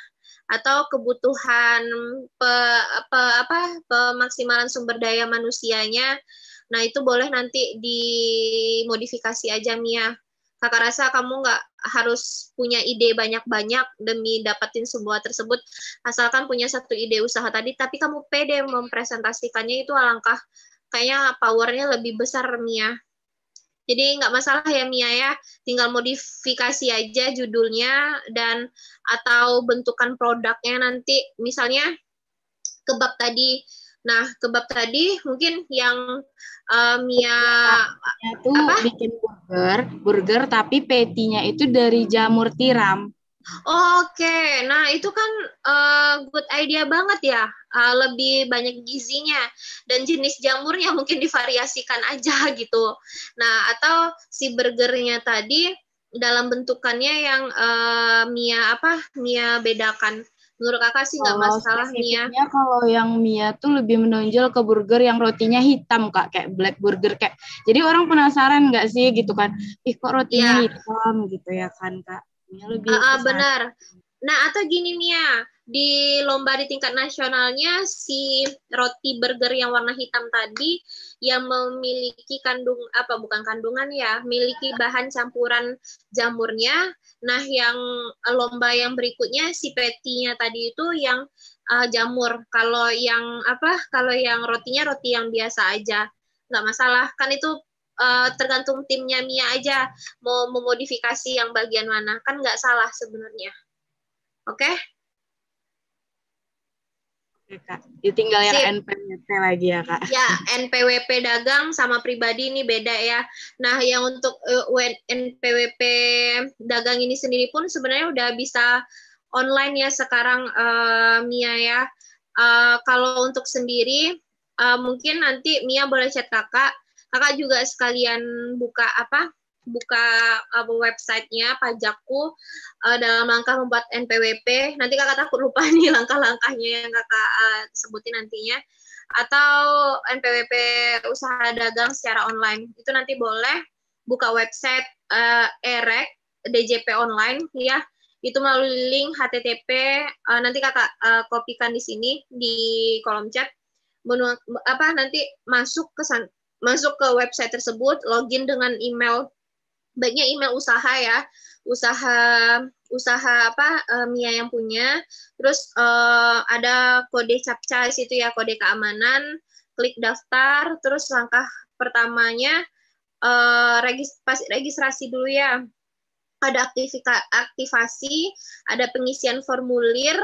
atau kebutuhan pe, pe, apa pemaksimalan sumber daya manusianya. Nah, itu boleh nanti dimodifikasi aja Mia. Kakak rasa kamu nggak harus punya ide banyak-banyak demi dapetin sebuah tersebut. Asalkan punya satu ide usaha tadi, tapi kamu pede mempresentasikannya itu alangkah kayaknya powernya lebih besar Mia. Jadi nggak masalah ya Mia ya, tinggal modifikasi aja judulnya dan atau bentukan produknya nanti misalnya kebab tadi. Nah, kebab tadi mungkin yang uh, Mia itu apa? bikin burger, burger tapi petinya itu dari jamur tiram. Oke, okay. nah itu kan uh, good idea banget ya uh, lebih banyak gizinya dan jenis jamurnya mungkin divariasikan aja gitu. Nah, atau si burgernya tadi dalam bentukannya yang uh, Mia apa Mia bedakan. Menurut kakak sih nggak masalah Mia. Kalau yang Mia tuh lebih menonjol ke burger yang rotinya hitam kak, kayak black burger kayak. Jadi orang penasaran nggak sih gitu kan? Ih kok rotinya yeah. hitam gitu ya kan kak? Mia lebih. Uh, uh, benar. Nah atau gini Mia, di lomba di tingkat nasionalnya si roti burger yang warna hitam tadi yang memiliki kandung apa bukan kandungan ya, miliki bahan campuran jamurnya. Nah, yang lomba yang berikutnya si petinya tadi itu yang uh, jamur. Kalau yang apa? Kalau yang rotinya roti yang biasa aja. nggak masalah. Kan itu uh, tergantung timnya Mia aja mau memodifikasi yang bagian mana. Kan nggak salah sebenarnya. Oke? Okay? Iya, Kak. Ditinggal yang NPWP lagi ya Kak. Ya, NPWP dagang sama pribadi ini beda ya. Nah, yang untuk eh, NPWP dagang ini sendiri pun sebenarnya udah bisa online ya sekarang uh, Mia ya. Uh, kalau untuk sendiri uh, mungkin nanti Mia boleh chat Kakak. Kakak juga sekalian buka apa? buka uh, nya pajakku uh, dalam langkah membuat NPWP. Nanti kakak takut lupa nih langkah-langkahnya yang kakak uh, sebutin nantinya. Atau NPWP usaha dagang secara online itu nanti boleh buka website uh, erek DJP online ya itu melalui link http uh, nanti kakak uh, kopikan di sini di kolom chat menu apa nanti masuk ke san, masuk ke website tersebut login dengan email baiknya email usaha ya usaha usaha apa Mia eh, Mia yang punya terus uh, ada kode captcha situ ya kode keamanan klik daftar terus langkah pertamanya uh, pas registrasi dulu ya ada aktivasi ada pengisian formulir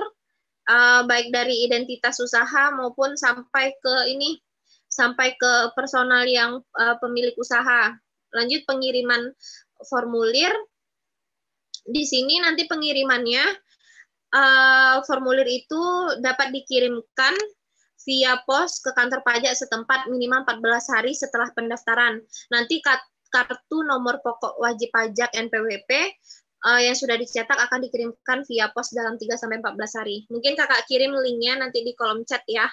uh, baik dari identitas usaha maupun sampai ke ini sampai ke personal yang uh, pemilik usaha Lanjut pengiriman formulir. Di sini nanti pengirimannya eh, formulir itu dapat dikirimkan via pos ke kantor pajak setempat minimal 14 hari setelah pendaftaran. Nanti kartu nomor pokok wajib pajak NPWP eh, yang sudah dicetak akan dikirimkan via pos dalam 3 sampai 14 hari. Mungkin Kakak kirim linknya nanti di kolom chat ya.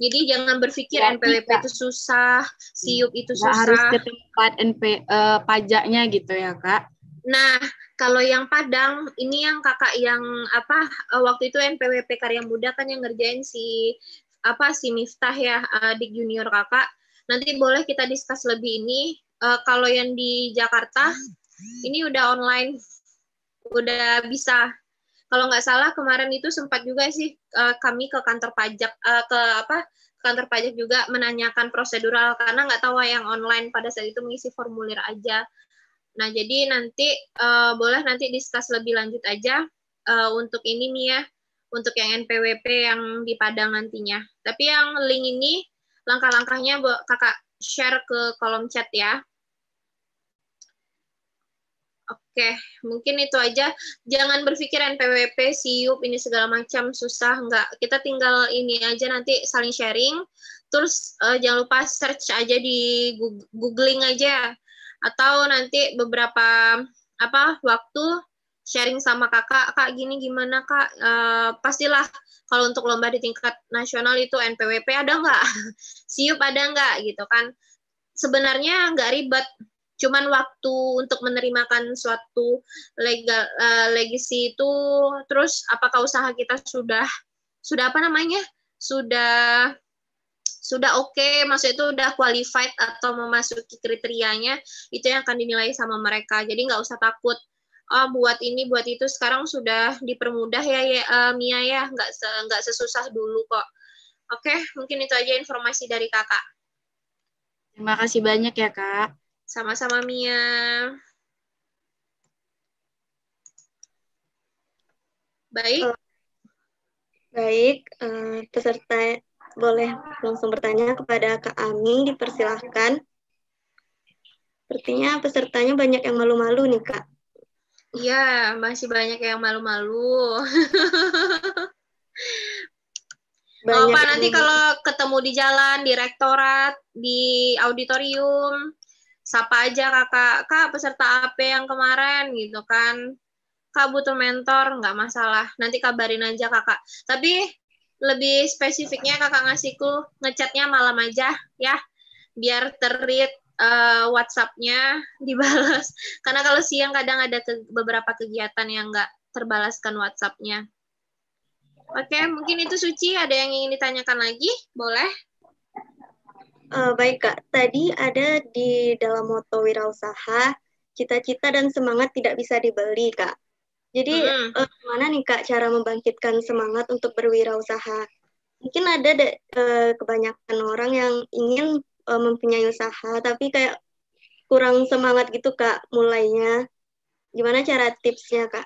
Jadi jangan berpikir ya, NPWP itu susah, SIUP itu susah. harus ke tempat NP uh, eh, pajaknya gitu ya, Kak. Nah, kalau yang Padang ini yang kakak yang apa eh, waktu itu NPWP Karya Muda kan yang ngerjain si apa si Miftah ya adik eh, junior kakak. Nanti boleh kita diskus lebih ini. Uh, kalau yang di Jakarta hmm. ini udah online, udah bisa kalau nggak salah kemarin itu sempat juga sih uh, kami ke kantor pajak uh, ke apa kantor pajak juga menanyakan prosedural karena nggak tahu ah, yang online pada saat itu mengisi formulir aja. Nah jadi nanti uh, boleh nanti diskus lebih lanjut aja uh, untuk ini nih ya untuk yang NPWP yang di Padang nantinya. Tapi yang link ini langkah-langkahnya kakak share ke kolom chat ya. Oke, mungkin itu aja. Jangan berpikir NPWP, siup, ini segala macam susah. Enggak, kita tinggal ini aja nanti saling sharing. Terus uh, jangan lupa search aja di googling aja atau nanti beberapa apa waktu sharing sama kakak, kak gini gimana kak, uh, pastilah kalau untuk lomba di tingkat nasional itu NPWP ada nggak, siup ada nggak gitu kan, sebenarnya nggak ribet, Cuman waktu untuk menerimakan suatu legal uh, eh, legacy itu terus apakah usaha kita sudah sudah apa namanya? sudah sudah oke okay, maksud itu udah qualified atau memasuki kriterianya itu yang akan dinilai sama mereka. Jadi nggak usah takut oh, buat ini buat itu sekarang sudah dipermudah ya, ya uh, Mia ya nggak se nggak sesusah dulu kok oke okay, mungkin itu aja informasi dari kakak terima kasih banyak ya kak sama-sama Mia. Baik. Baik, eh, peserta boleh langsung bertanya kepada Kak Ami, dipersilahkan. Sepertinya pesertanya banyak yang malu-malu nih, Kak. Iya, masih banyak yang malu-malu. Banyak oh, Pak, nanti kalau ketemu di jalan, di rektorat, di auditorium, sapa aja kakak kak peserta AP yang kemarin gitu kan kak butuh mentor nggak masalah nanti kabarin aja kakak tapi lebih spesifiknya kakak ngasihku ngechatnya malam aja ya biar terit uh, eh, WhatsApp-nya dibalas karena kalau siang kadang ada ke beberapa kegiatan yang nggak terbalaskan WhatsApp-nya. Oke, mungkin itu Suci. Ada yang ingin ditanyakan lagi? Boleh. Uh, baik Kak, tadi ada di dalam moto wirausaha, cita-cita dan semangat tidak bisa dibeli Kak. Jadi eh, gimana uh, mana nih Kak cara membangkitkan semangat untuk berwirausaha? Mungkin ada de, uh, kebanyakan orang yang ingin uh, mempunyai usaha tapi kayak kurang semangat gitu Kak mulainya. Gimana cara tipsnya Kak?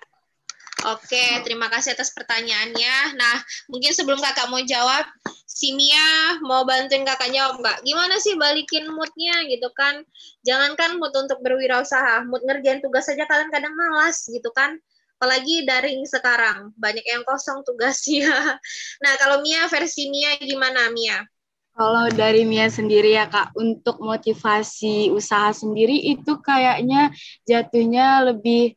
Oke, terima kasih atas pertanyaannya. Nah, mungkin sebelum kakak mau jawab, si Mia mau bantuin kakak jawab nggak? Gimana sih balikin moodnya gitu kan? Jangankan mood untuk berwirausaha, mood ngerjain tugas saja kalian kadang malas gitu kan? Apalagi daring sekarang, banyak yang kosong tugasnya. Nah, kalau Mia versi Mia gimana Mia? Kalau dari Mia sendiri ya Kak, untuk motivasi usaha sendiri itu kayaknya jatuhnya lebih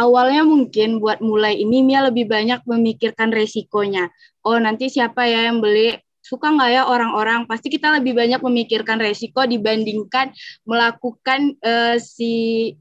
awalnya mungkin buat mulai ini Mia lebih banyak memikirkan resikonya. Oh nanti siapa ya yang beli? Suka nggak ya orang-orang? Pasti kita lebih banyak memikirkan resiko dibandingkan melakukan uh, si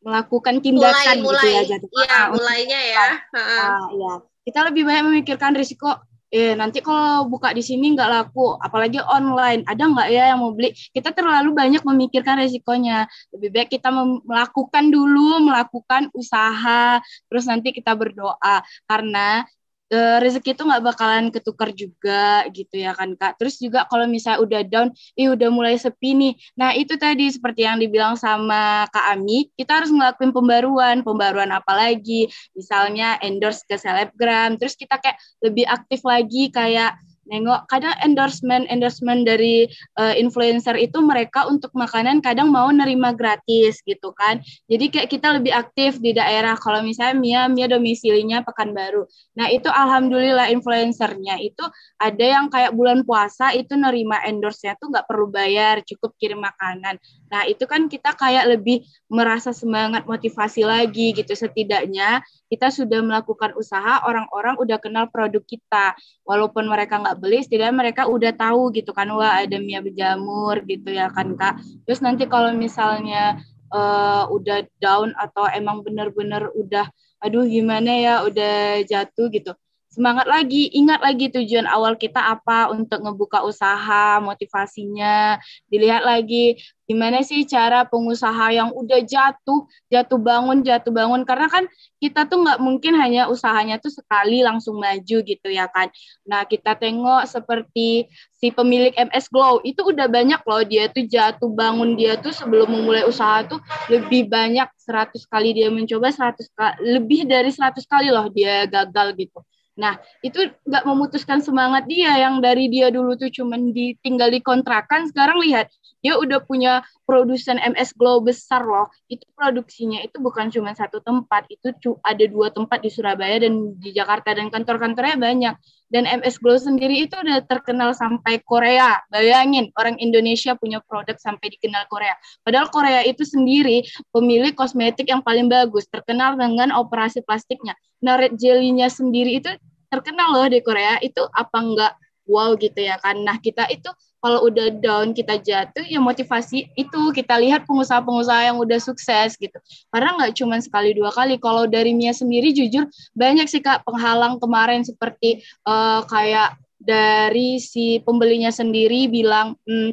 melakukan tindakan mulai, gitu ya, mulai, ya. ah, mulainya ya. Ah, ya. Kita lebih banyak memikirkan risiko eh nanti kalau buka di sini nggak laku, apalagi online, ada nggak ya yang mau beli? Kita terlalu banyak memikirkan resikonya. Lebih baik kita melakukan dulu, melakukan usaha, terus nanti kita berdoa. Karena e, rezeki itu nggak bakalan ketukar juga gitu ya kan kak. Terus juga kalau misalnya udah down, ih udah mulai sepi nih. Nah itu tadi seperti yang dibilang sama kak Ami, kita harus ngelakuin pembaruan, pembaruan apa lagi? Misalnya endorse ke selebgram, terus kita kayak lebih aktif lagi kayak nengok kadang endorsement endorsement dari uh, influencer itu mereka untuk makanan kadang mau nerima gratis gitu kan jadi kayak kita lebih aktif di daerah kalau misalnya Mia Mia domisilinya Pekanbaru nah itu alhamdulillah influencernya itu ada yang kayak bulan puasa itu nerima endorse-nya tuh nggak perlu bayar cukup kirim makanan nah itu kan kita kayak lebih merasa semangat motivasi lagi gitu setidaknya kita sudah melakukan usaha, orang-orang udah kenal produk kita. Walaupun mereka nggak beli, setidaknya mereka udah tahu gitu kan, wah ada mie berjamur gitu ya kan Kak. Terus nanti kalau misalnya uh, udah down atau emang bener-bener udah, aduh gimana ya, udah jatuh gitu semangat lagi, ingat lagi tujuan awal kita apa untuk ngebuka usaha, motivasinya, dilihat lagi Gimana sih cara pengusaha yang udah jatuh, jatuh bangun, jatuh bangun? Karena kan kita tuh nggak mungkin hanya usahanya tuh sekali langsung maju gitu ya kan. Nah kita tengok seperti si pemilik MS Glow itu udah banyak loh dia tuh jatuh bangun dia tuh sebelum memulai usaha tuh lebih banyak 100 kali dia mencoba 100 kali, lebih dari 100 kali loh dia gagal gitu. Nah, itu nggak memutuskan semangat dia yang dari dia dulu tuh cuman ditinggal kontrakan sekarang lihat dia udah punya produsen MS Glow besar loh. Itu produksinya itu bukan cuma satu tempat, itu ada dua tempat di Surabaya dan di Jakarta dan kantor-kantornya banyak. Dan MS Glow sendiri itu udah terkenal sampai Korea. Bayangin orang Indonesia punya produk sampai dikenal Korea. Padahal Korea itu sendiri pemilik kosmetik yang paling bagus, terkenal dengan operasi plastiknya. Nah, red jelly-nya sendiri itu terkenal loh di Korea itu apa enggak wow gitu ya kan. Nah kita itu kalau udah down kita jatuh ya motivasi itu kita lihat pengusaha-pengusaha yang udah sukses gitu. Karena nggak cuma sekali dua kali. Kalau dari Mia sendiri jujur banyak sih kak penghalang kemarin seperti uh, kayak dari si pembelinya sendiri bilang hmm,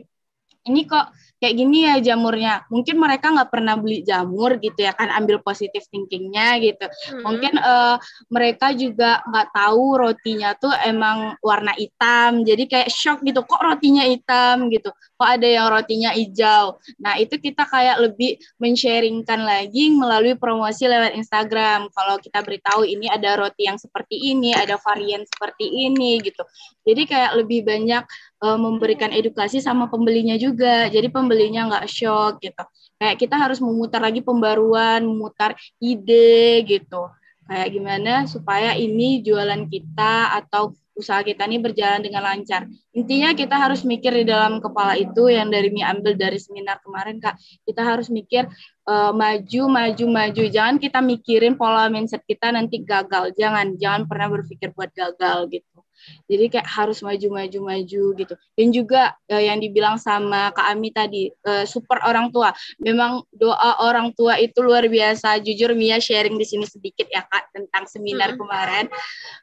ini kok kayak gini ya jamurnya mungkin mereka nggak pernah beli jamur gitu ya kan ambil positif thinkingnya gitu hmm. mungkin uh, mereka juga nggak tahu rotinya tuh emang warna hitam jadi kayak shock gitu kok rotinya hitam gitu kok ada yang rotinya hijau nah itu kita kayak lebih mensharingkan lagi melalui promosi lewat Instagram kalau kita beritahu ini ada roti yang seperti ini ada varian seperti ini gitu jadi kayak lebih banyak uh, memberikan edukasi sama pembelinya juga. Jadi pembelinya nggak shock gitu. Kayak kita harus memutar lagi pembaruan, memutar ide gitu. Kayak gimana supaya ini jualan kita atau usaha kita ini berjalan dengan lancar. Intinya kita harus mikir di dalam kepala itu yang dari Mi ambil dari seminar kemarin Kak. Kita harus mikir uh, maju maju maju. Jangan kita mikirin pola mindset kita nanti gagal. Jangan jangan pernah berpikir buat gagal gitu jadi kayak harus maju-maju-maju gitu dan juga uh, yang dibilang sama Kak Ami tadi uh, eh, super orang tua memang doa orang tua itu luar biasa jujur Mia sharing di sini sedikit ya Kak tentang seminar hmm. kemarin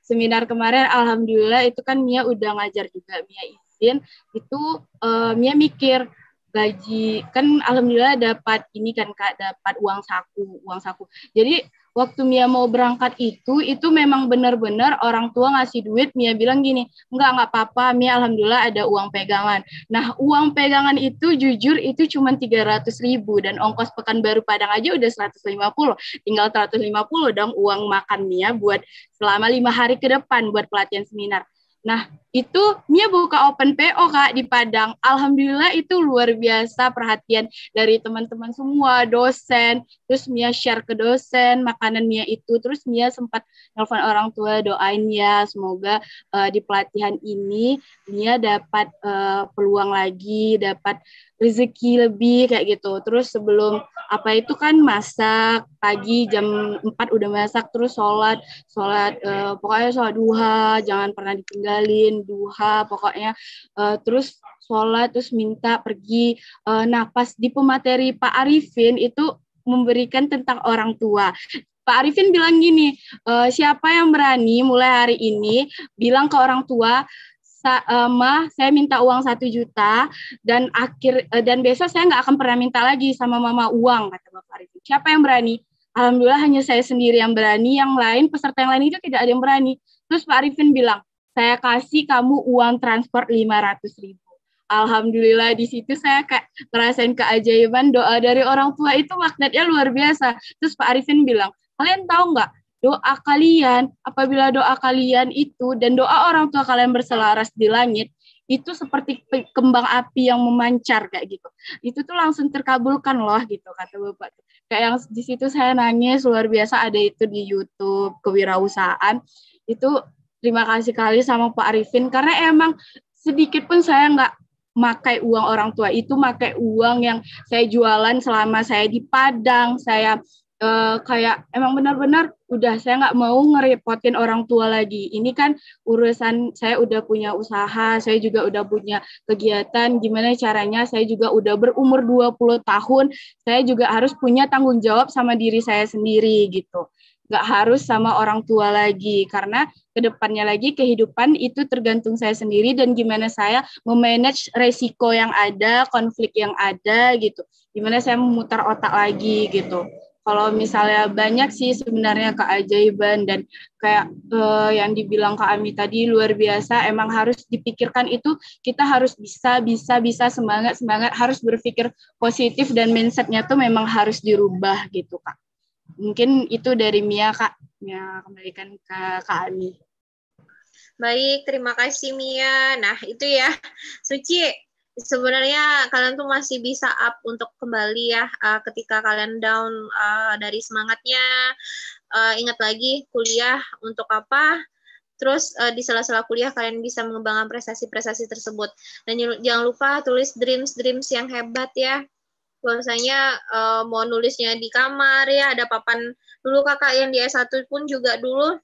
seminar kemarin alhamdulillah itu kan Mia udah ngajar juga Mia izin itu uh, Mia mikir gaji kan alhamdulillah dapat ini kan kak dapat uang saku uang saku jadi waktu Mia mau berangkat itu, itu memang benar-benar orang tua ngasih duit, Mia bilang gini, enggak, enggak apa-apa, Mia alhamdulillah ada uang pegangan. Nah, uang pegangan itu jujur itu cuma 300 ribu, dan ongkos pekan baru Padang aja udah 150, tinggal 150 dong uang makan Mia buat selama lima hari ke depan buat pelatihan seminar. Nah, itu Mia buka open PO Kak di Padang. Alhamdulillah itu luar biasa perhatian dari teman-teman semua, dosen, terus Mia share ke dosen makanan Mia itu, terus Mia sempat nelfon orang tua doain ya semoga uh, di pelatihan ini Mia dapat uh, peluang lagi, dapat rezeki lebih kayak gitu. Terus sebelum apa itu kan masak pagi jam 4 udah masak terus sholat sholat uh, pokoknya sholat duha jangan pernah ditinggal tinggalin duha pokoknya uh, terus sholat terus minta pergi uh, eh, pas di pemateri Pak Arifin itu memberikan tentang orang tua. Pak Arifin bilang gini, e, siapa yang berani mulai hari ini bilang ke orang tua, ma saya minta uang satu juta dan akhir dan besok saya nggak akan pernah minta lagi sama mama uang kata Bapak Arifin. Siapa yang berani? Alhamdulillah hanya saya sendiri yang berani, yang lain peserta yang lain itu tidak ada yang berani. Terus Pak Arifin bilang, saya kasih kamu uang transport 500 ribu. Alhamdulillah di situ saya kayak ngerasain keajaiban doa dari orang tua itu magnetnya luar biasa. Terus Pak Arifin bilang, kalian tahu nggak doa kalian, apabila doa kalian itu dan doa orang tua kalian berselaras di langit, itu seperti kembang api yang memancar kayak gitu. Itu tuh langsung terkabulkan loh gitu kata Bapak. Kayak yang di situ saya nangis luar biasa ada itu di YouTube kewirausahaan. Itu terima kasih kali sama Pak Arifin karena emang sedikit pun saya nggak makai uang orang tua itu makai uang yang saya jualan selama saya di Padang saya eh, kayak emang benar-benar udah saya nggak mau ngerepotin orang tua lagi. Ini kan urusan saya udah punya usaha, saya juga udah punya kegiatan. Gimana caranya saya juga udah berumur 20 tahun, saya juga harus punya tanggung jawab sama diri saya sendiri gitu nggak harus sama orang tua lagi karena kedepannya lagi kehidupan itu tergantung saya sendiri dan gimana saya memanage resiko yang ada konflik yang ada gitu gimana saya memutar otak lagi gitu kalau misalnya banyak sih sebenarnya keajaiban dan kayak eh, yang dibilang Kak Ami tadi luar biasa emang harus dipikirkan itu kita harus bisa bisa bisa semangat semangat harus berpikir positif dan mindsetnya tuh memang harus dirubah gitu Kak Mungkin itu dari Mia, Kak. Mia, kembalikan ke Kak Ani Baik, terima kasih Mia. Nah, itu ya. Suci, sebenarnya kalian tuh masih bisa up untuk kembali ya eh, ketika kalian down eh, dari semangatnya eh, ingat lagi kuliah untuk apa terus uh, di sela-sela kuliah kalian bisa mengembangkan prestasi-prestasi tersebut dan jangan lupa tulis dreams dreams yang hebat ya bahwasanya uh, eh, mau nulisnya di kamar ya ada papan dulu kakak yang di S1 pun juga dulu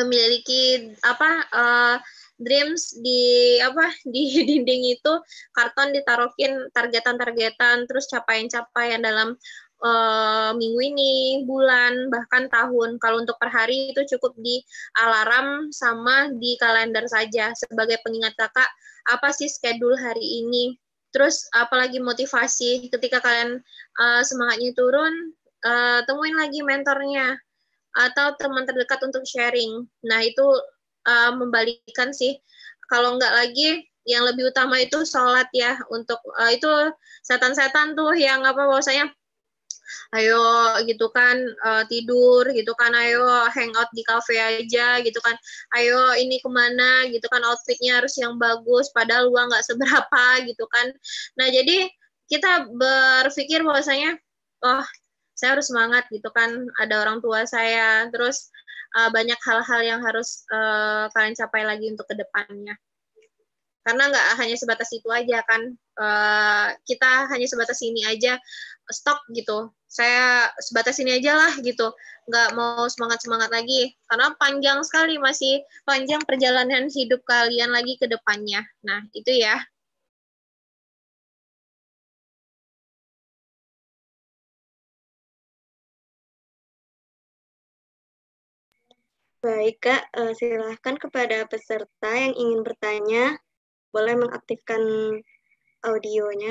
memiliki apa uh, dreams di apa di dinding itu karton ditaruhin targetan-targetan terus capaian-capaian dalam uh, minggu ini, bulan, bahkan tahun. Kalau untuk per hari itu cukup di alarm sama di kalender saja sebagai pengingat kakak apa sih schedule hari ini terus apalagi motivasi ketika kalian uh, semangatnya turun uh, temuin lagi mentornya atau teman terdekat untuk sharing nah itu uh, membalikan sih kalau nggak lagi yang lebih utama itu sholat ya untuk uh, itu setan-setan tuh yang apa bahwasanya ayo gitu kan uh, tidur gitu kan ayo hangout di cafe aja gitu kan ayo ini kemana gitu kan outfitnya harus yang bagus padahal uang nggak seberapa gitu kan nah jadi kita berpikir bahwasanya oh saya harus semangat gitu kan ada orang tua saya terus uh, banyak hal-hal yang harus uh, kalian capai lagi untuk kedepannya karena nggak hanya sebatas itu aja kan uh, kita hanya sebatas ini aja stop gitu saya sebatas ini aja lah gitu nggak mau semangat semangat lagi karena panjang sekali masih panjang perjalanan hidup kalian lagi ke depannya nah itu ya Baik, Kak. Eh, silahkan kepada peserta yang ingin bertanya, boleh mengaktifkan audionya.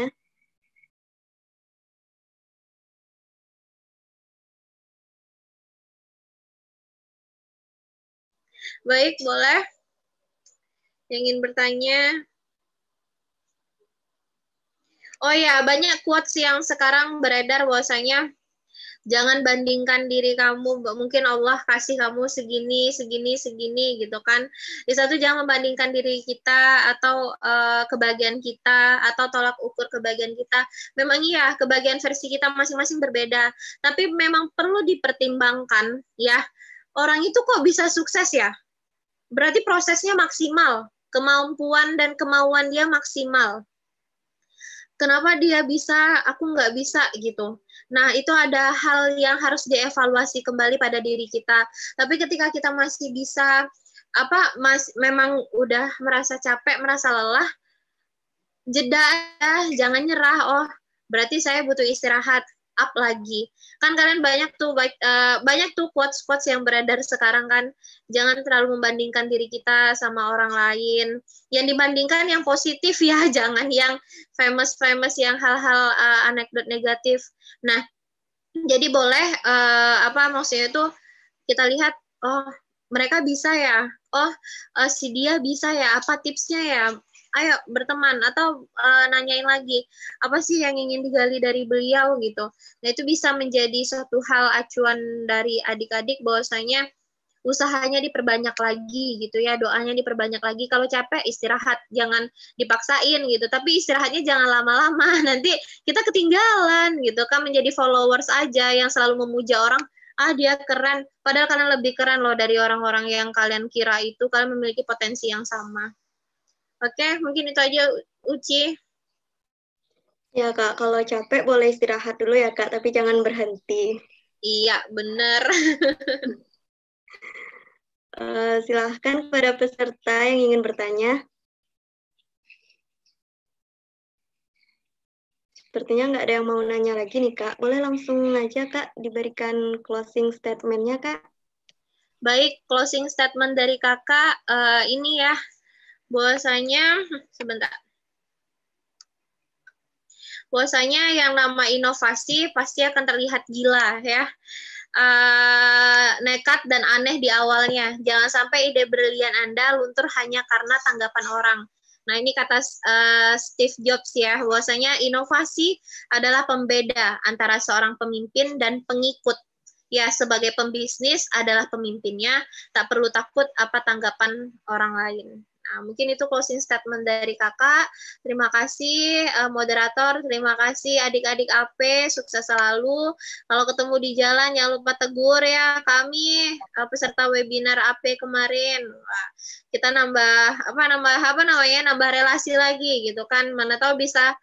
Baik, boleh. Yang ingin bertanya? Oh ya, banyak quotes yang sekarang beredar bahwasanya jangan bandingkan diri kamu mungkin Allah kasih kamu segini segini segini gitu kan di satu jangan membandingkan diri kita atau uh, kebahagiaan kita atau tolak ukur kebahagiaan kita memang iya kebahagiaan versi kita masing-masing berbeda tapi memang perlu dipertimbangkan ya orang itu kok bisa sukses ya Berarti prosesnya maksimal, kemampuan dan kemauan dia maksimal. Kenapa dia bisa, aku nggak bisa gitu. Nah, itu ada hal yang harus dievaluasi kembali pada diri kita. Tapi ketika kita masih bisa apa mas memang udah merasa capek, merasa lelah, jeda jangan nyerah. Oh, berarti saya butuh istirahat up lagi. Kan kalian banyak tuh uh, banyak tuh quotes-quotes yang beredar sekarang kan. Jangan terlalu membandingkan diri kita sama orang lain. Yang dibandingkan yang positif ya, jangan yang famous-famous yang hal-hal uh, anekdot negatif. Nah, jadi boleh uh, apa maksudnya itu kita lihat oh mereka bisa ya oh uh, si dia bisa ya apa tipsnya ya ayo berteman atau uh, nanyain lagi apa sih yang ingin digali dari beliau gitu. Nah itu bisa menjadi satu hal acuan dari adik-adik bahwasanya usahanya diperbanyak lagi gitu ya doanya diperbanyak lagi kalau capek istirahat jangan dipaksain gitu tapi istirahatnya jangan lama-lama nanti kita ketinggalan gitu kan menjadi followers aja yang selalu memuja orang ah dia keren padahal kalian lebih keren loh dari orang-orang yang kalian kira itu kalian memiliki potensi yang sama Oke, mungkin itu aja Uci. Ya kak, kalau capek boleh istirahat dulu ya kak, tapi jangan berhenti. Iya, benar. uh, eh, silahkan kepada peserta yang ingin bertanya. Sepertinya nggak ada yang mau nanya lagi nih kak. Boleh langsung aja kak diberikan closing statementnya kak. Baik, closing statement dari kakak uh, ini ya bahwasanya sebentar bahwasanya yang nama inovasi pasti akan terlihat gila ya uh, nekat dan aneh di awalnya jangan sampai ide berlian anda luntur hanya karena tanggapan orang nah ini kata uh, Steve Jobs ya bahwasanya inovasi adalah pembeda antara seorang pemimpin dan pengikut ya sebagai pembisnis adalah pemimpinnya tak perlu takut apa tanggapan orang lain Nah, mungkin itu closing statement dari kakak. Terima kasih uh, moderator, terima kasih adik-adik AP, sukses selalu. Kalau ketemu di jalan jangan lupa tegur ya kami uh, peserta webinar AP kemarin. Wah, kita nambah apa nambah apa namanya nambah relasi lagi gitu kan. Mana tahu bisa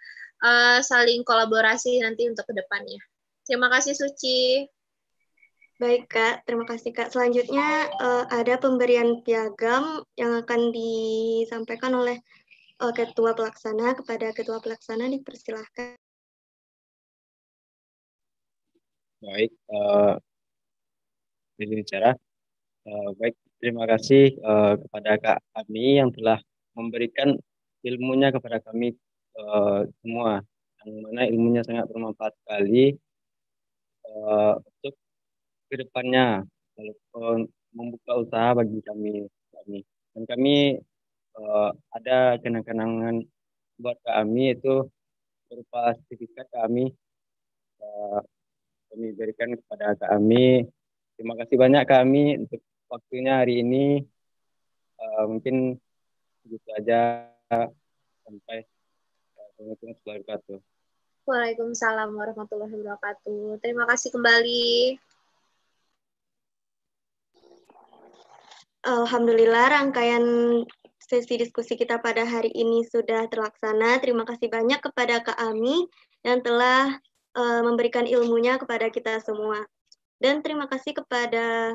uh, saling kolaborasi nanti untuk kedepannya. Terima kasih Suci. Baik Kak, terima kasih Kak. Selanjutnya uh, ada pemberian piagam yang akan disampaikan oleh uh, Ketua Pelaksana kepada Ketua Pelaksana dipersilahkan. Baik, uh, eh, bicara. Uh, baik, terima kasih uh, kepada Kak Ami yang telah memberikan ilmunya kepada kami uh, semua. Yang mana ilmunya sangat bermanfaat sekali uh, untuk ke depannya membuka usaha bagi kami kami dan kami uh, ada kenang-kenangan buat kami itu berupa sertifikat kami uh, eh, kami berikan kepada kami terima kasih banyak kami untuk waktunya hari ini uh, mungkin gitu aja sampai Assalamualaikum warahmatullahi wabarakatuh. Waalaikumsalam warahmatullahi wabarakatuh. Terima kasih kembali. Alhamdulillah rangkaian sesi diskusi kita pada hari ini sudah terlaksana. Terima kasih banyak kepada Kak Ami yang telah uh, memberikan ilmunya kepada kita semua. Dan terima kasih kepada